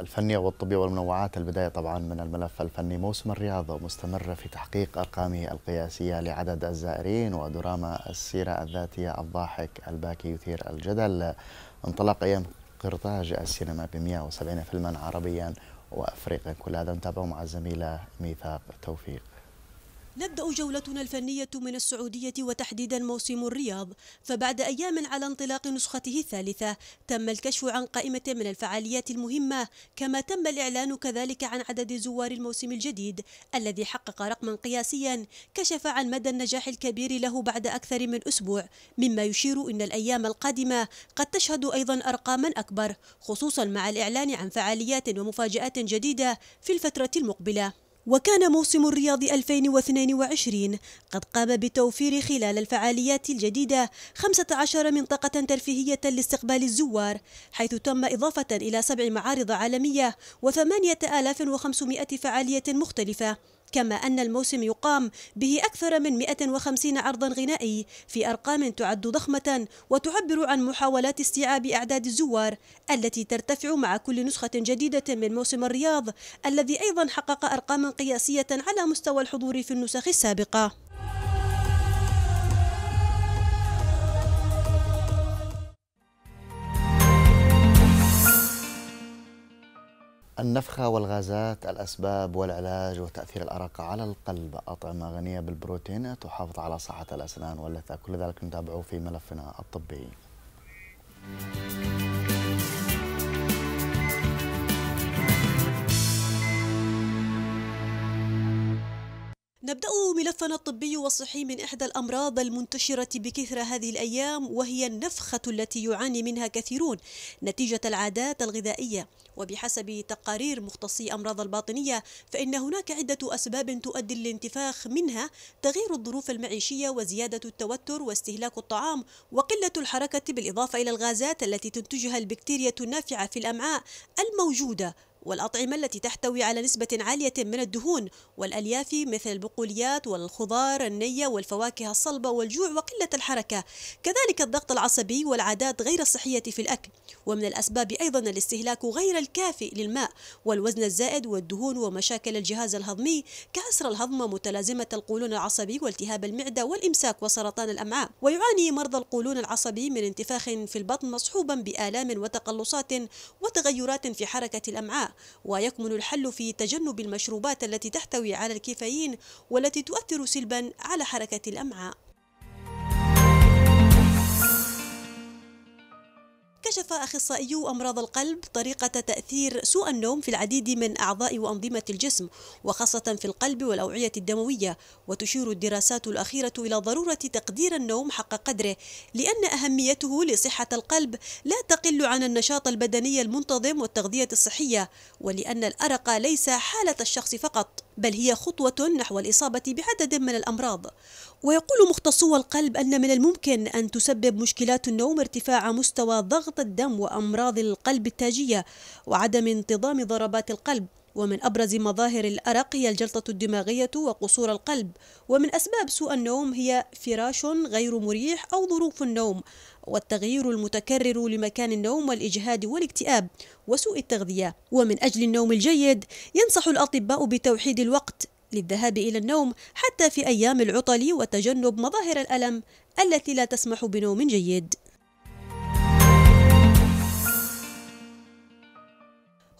الفنيه والطبيه والمنوعات البدايه طبعا من الملف الفني موسم الرياضه مستمره في تحقيق ارقامه القياسيه لعدد الزائرين ودراما السيره الذاتيه الضاحك الباكي يثير الجدل انطلاق ايام قرطاج السينما ب 170 فيلما عربيا وافريقيا كل هذا نتابعه مع الزميله ميثاق توفيق نبدأ جولتنا الفنية من السعودية وتحديدا موسم الرياض فبعد أيام على انطلاق نسخته الثالثة تم الكشف عن قائمة من الفعاليات المهمة كما تم الإعلان كذلك عن عدد زوار الموسم الجديد الذي حقق رقما قياسيا كشف عن مدى النجاح الكبير له بعد أكثر من أسبوع مما يشير أن الأيام القادمة قد تشهد أيضا أرقاما أكبر خصوصا مع الإعلان عن فعاليات ومفاجآت جديدة في الفترة المقبلة وكان موسم الرياض 2022 قد قام بتوفير خلال الفعاليات الجديدة 15 منطقة ترفيهية لاستقبال الزوار حيث تم إضافة إلى سبع معارض عالمية و8500 فعالية مختلفة كما أن الموسم يقام به أكثر من 150 عرضا غنائي في أرقام تعد ضخمة وتعبر عن محاولات استيعاب أعداد الزوار التي ترتفع مع كل نسخة جديدة من موسم الرياض الذي أيضا حقق أرقاما قياسية على مستوى الحضور في النسخ السابقة النفخة والغازات الأسباب والعلاج وتأثير الأرق على القلب أطعمة غنية بالبروتين تحافظ على صحة الأسنان واللثة كل ذلك نتابعه في ملفنا الطبي نبدأ ملفنا الطبي والصحي من إحدى الأمراض المنتشرة بكثرة هذه الأيام وهي النفخة التي يعاني منها كثيرون نتيجة العادات الغذائية وبحسب تقارير مختصي أمراض الباطنية فإن هناك عدة أسباب تؤدي للانتفاخ منها تغيير الظروف المعيشية وزيادة التوتر واستهلاك الطعام وقلة الحركة بالإضافة إلى الغازات التي تنتجها البكتيريا النافعة في الأمعاء الموجودة والأطعمة التي تحتوي على نسبة عالية من الدهون والألياف مثل البقوليات والخضار النية والفواكه الصلبة والجوع وقلة الحركة كذلك الضغط العصبي والعادات غير الصحية في الأكل ومن الأسباب أيضا الاستهلاك غير الكافي للماء والوزن الزائد والدهون ومشاكل الجهاز الهضمي كعسر الهضم متلازمة القولون العصبي والتهاب المعدة والإمساك وسرطان الأمعاء ويعاني مرضى القولون العصبي من انتفاخ في البطن مصحوبا بآلام وتقلصات وتغيرات في حركة الأمعاء ويكمن الحل في تجنب المشروبات التي تحتوي على الكافيين والتي تؤثر سلبا على حركة الأمعاء كشف أخصائيو أمراض القلب طريقة تأثير سوء النوم في العديد من أعضاء وأنظمة الجسم وخاصة في القلب والأوعية الدموية وتشير الدراسات الأخيرة إلى ضرورة تقدير النوم حق قدره لأن أهميته لصحة القلب لا تقل عن النشاط البدني المنتظم والتغذية الصحية ولأن الأرق ليس حالة الشخص فقط بل هي خطوة نحو الإصابة بعدد من الأمراض ويقول مختصو القلب أن من الممكن أن تسبب مشكلات النوم ارتفاع مستوى ضغط الدم وأمراض القلب التاجية وعدم انتظام ضربات القلب ومن أبرز مظاهر الأرق هي الجلطة الدماغية وقصور القلب ومن أسباب سوء النوم هي فراش غير مريح أو ظروف النوم والتغيير المتكرر لمكان النوم والإجهاد والاكتئاب وسوء التغذية ومن أجل النوم الجيد ينصح الأطباء بتوحيد الوقت للذهاب إلى النوم حتى في أيام العطل وتجنب مظاهر الألم التي لا تسمح بنوم جيد.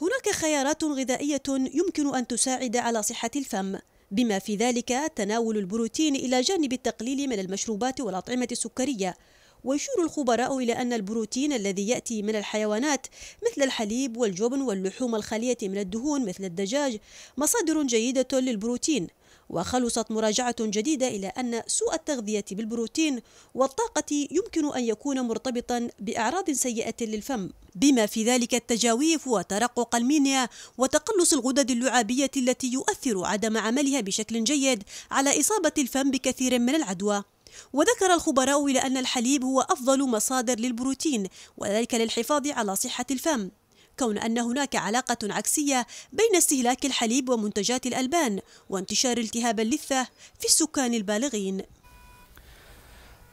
هناك خيارات غذائية يمكن أن تساعد على صحة الفم، بما في ذلك تناول البروتين إلى جانب التقليل من المشروبات والأطعمة السكرية، ويشير الخبراء إلى أن البروتين الذي يأتي من الحيوانات مثل الحليب والجبن واللحوم الخالية من الدهون مثل الدجاج مصادر جيدة للبروتين وخلصت مراجعة جديدة إلى أن سوء التغذية بالبروتين والطاقة يمكن أن يكون مرتبطا بأعراض سيئة للفم بما في ذلك التجاويف وترقق المينيا وتقلص الغدد اللعابية التي يؤثر عدم عملها بشكل جيد على إصابة الفم بكثير من العدوى وذكر الخبراء إلى أن الحليب هو أفضل مصادر للبروتين وذلك للحفاظ على صحة الفم كون أن هناك علاقة عكسية بين استهلاك الحليب ومنتجات الألبان وانتشار التهاب اللثة في السكان البالغين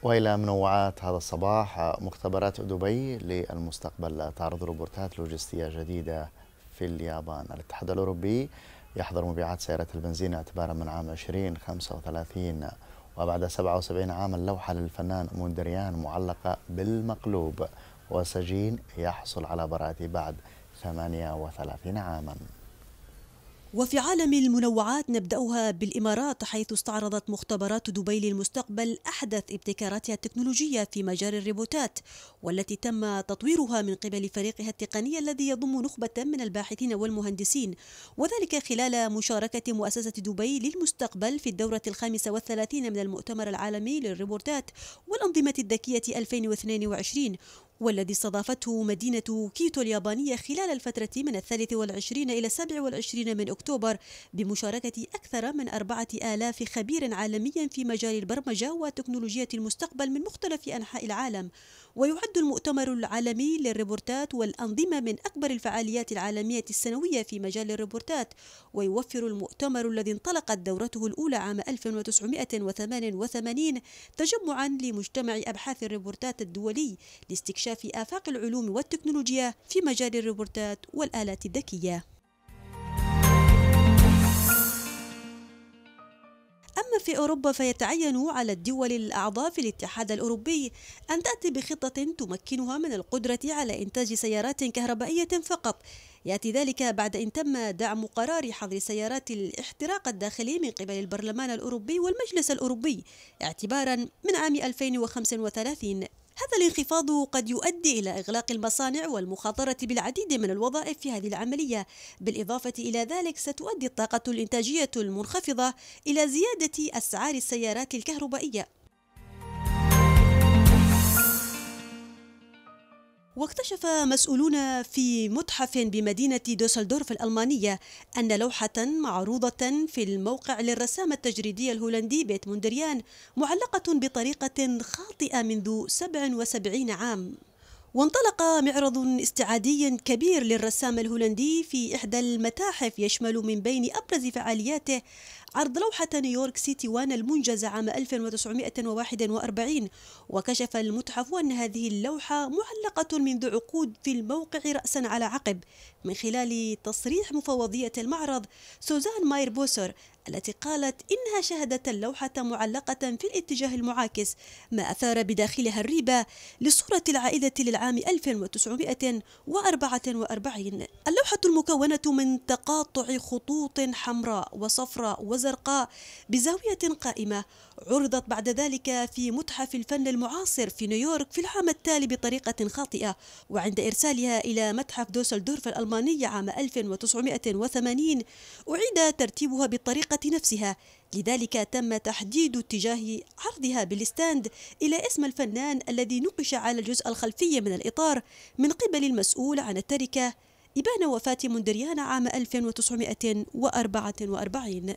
وإلى منوعات هذا الصباح مختبرات دبي للمستقبل تعرض روبورتات لوجستية جديدة في اليابان الاتحاد الأوروبي يحظر مبيعات سيارات البنزين اعتبارا من عام 2035 وبعد 77 عاما لوحة للفنان مندريان معلقة بالمقلوب وسجين يحصل على براءته بعد 38 عاما وفي عالم المنوعات نبدأها بالإمارات حيث استعرضت مختبرات دبي للمستقبل أحدث ابتكاراتها التكنولوجية في مجال الروبوتات والتي تم تطويرها من قبل فريقها التقني الذي يضم نخبة من الباحثين والمهندسين وذلك خلال مشاركة مؤسسة دبي للمستقبل في الدورة الخامسة والثلاثين من المؤتمر العالمي للروبوتات والأنظمة الذكية 2022 والذي استضافته مدينة كيتو اليابانية خلال الفترة من الثالث والعشرين إلى السابع والعشرين من أكتوبر بمشاركة أكثر من أربعة آلاف خبير عالميا في مجال البرمجة وتكنولوجيا المستقبل من مختلف أنحاء العالم ويعد المؤتمر العالمي للريبورتات والأنظمة من أكبر الفعاليات العالمية السنوية في مجال الريبورتات ويوفر المؤتمر الذي انطلقت دورته الأولى عام 1988 تجمعا لمجتمع أبحاث الريبورتات الدولي لاستكشاف آفاق العلوم والتكنولوجيا في مجال الريبورتات والآلات الذكية أما في أوروبا فيتعين على الدول الأعضاء في الاتحاد الأوروبي أن تأتي بخطة تمكنها من القدرة على إنتاج سيارات كهربائية فقط يأتي ذلك بعد أن تم دعم قرار حظر سيارات الاحتراق الداخلي من قبل البرلمان الأوروبي والمجلس الأوروبي اعتبارا من عام 2035 هذا الانخفاض قد يؤدي إلى إغلاق المصانع والمخاطرة بالعديد من الوظائف في هذه العملية بالإضافة إلى ذلك ستؤدي الطاقة الإنتاجية المنخفضة إلى زيادة أسعار السيارات الكهربائية واكتشف مسؤولون في متحف بمدينة دوسلدورف الألمانية أن لوحة معروضة في الموقع للرسام التجريدي الهولندي بيت موندريان معلقة بطريقة خاطئة منذ 77 عام وانطلق معرض استعادي كبير للرسام الهولندي في إحدى المتاحف يشمل من بين أبرز فعالياته عرض لوحة نيويورك سيتي وان المنجزة عام 1941 وكشف المتحف أن هذه اللوحة معلقة منذ عقود في الموقع رأسا على عقب من خلال تصريح مفوضية المعرض سوزان ماير بوسر التي قالت إنها شهدت اللوحة معلقة في الاتجاه المعاكس ما أثار بداخلها الريبة لصورة العائدة للعام 1944 اللوحة المكونة من تقاطع خطوط حمراء وصفراء وزرقاء زرقاء بزاوية قائمة عرضت بعد ذلك في متحف الفن المعاصر في نيويورك في العام التالي بطريقة خاطئة وعند إرسالها إلى متحف دوسلدورف الألماني عام 1980 أعيد ترتيبها بالطريقة نفسها لذلك تم تحديد اتجاه عرضها بالستاند إلى اسم الفنان الذي نقش على الجزء الخلفي من الإطار من قبل المسؤول عن التركة إبان وفاة مندريان عام 1944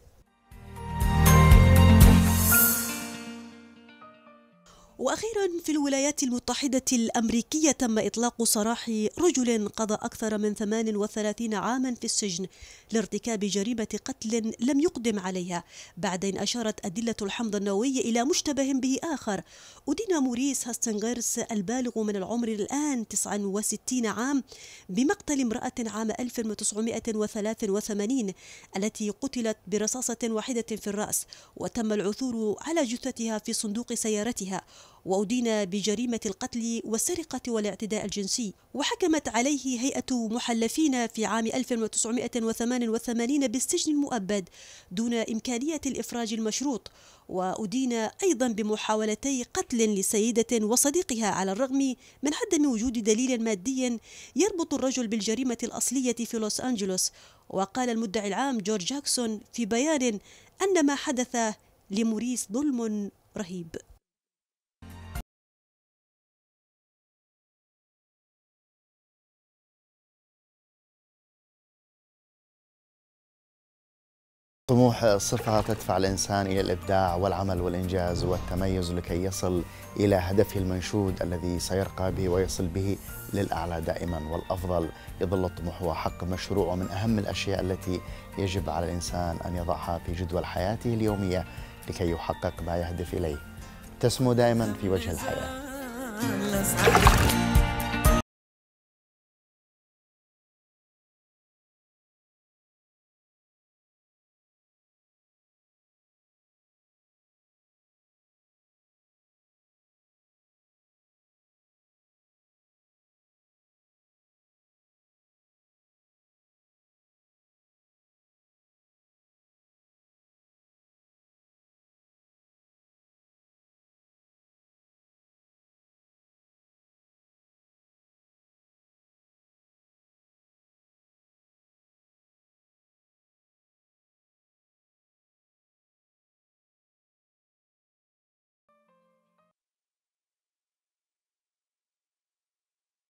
واخيرا في الولايات المتحده الامريكيه تم اطلاق سراح رجل قضى اكثر من 38 عاما في السجن لارتكاب جريمه قتل لم يقدم عليها بعد ان اشارت ادله الحمض النووي الى مشتبه به اخر ادين موريس هاستنغرس البالغ من العمر الان 69 عام بمقتل امراه عام 1983 التي قتلت برصاصه واحده في الراس وتم العثور على جثتها في صندوق سيارتها وأدين بجريمة القتل والسرقة والاعتداء الجنسي وحكمت عليه هيئة محلفين في عام 1988 بالسجن المؤبد دون إمكانية الإفراج المشروط وأدين أيضا بمحاولتي قتل لسيدة وصديقها على الرغم من عدم وجود دليل مادي يربط الرجل بالجريمة الأصلية في لوس أنجلوس وقال المدعي العام جورج جاكسون في بيان أن ما حدث لموريس ظلم رهيب طموح صفة تدفع الإنسان إلى الإبداع والعمل والإنجاز والتميز لكي يصل إلى هدفه المنشود الذي سيرقى به ويصل به للأعلى دائما والأفضل يظل الطموح هو حق مشروع ومن أهم الأشياء التي يجب على الإنسان أن يضعها في جدول حياته اليومية لكي يحقق ما يهدف إليه تسمو دائما في وجه الحياة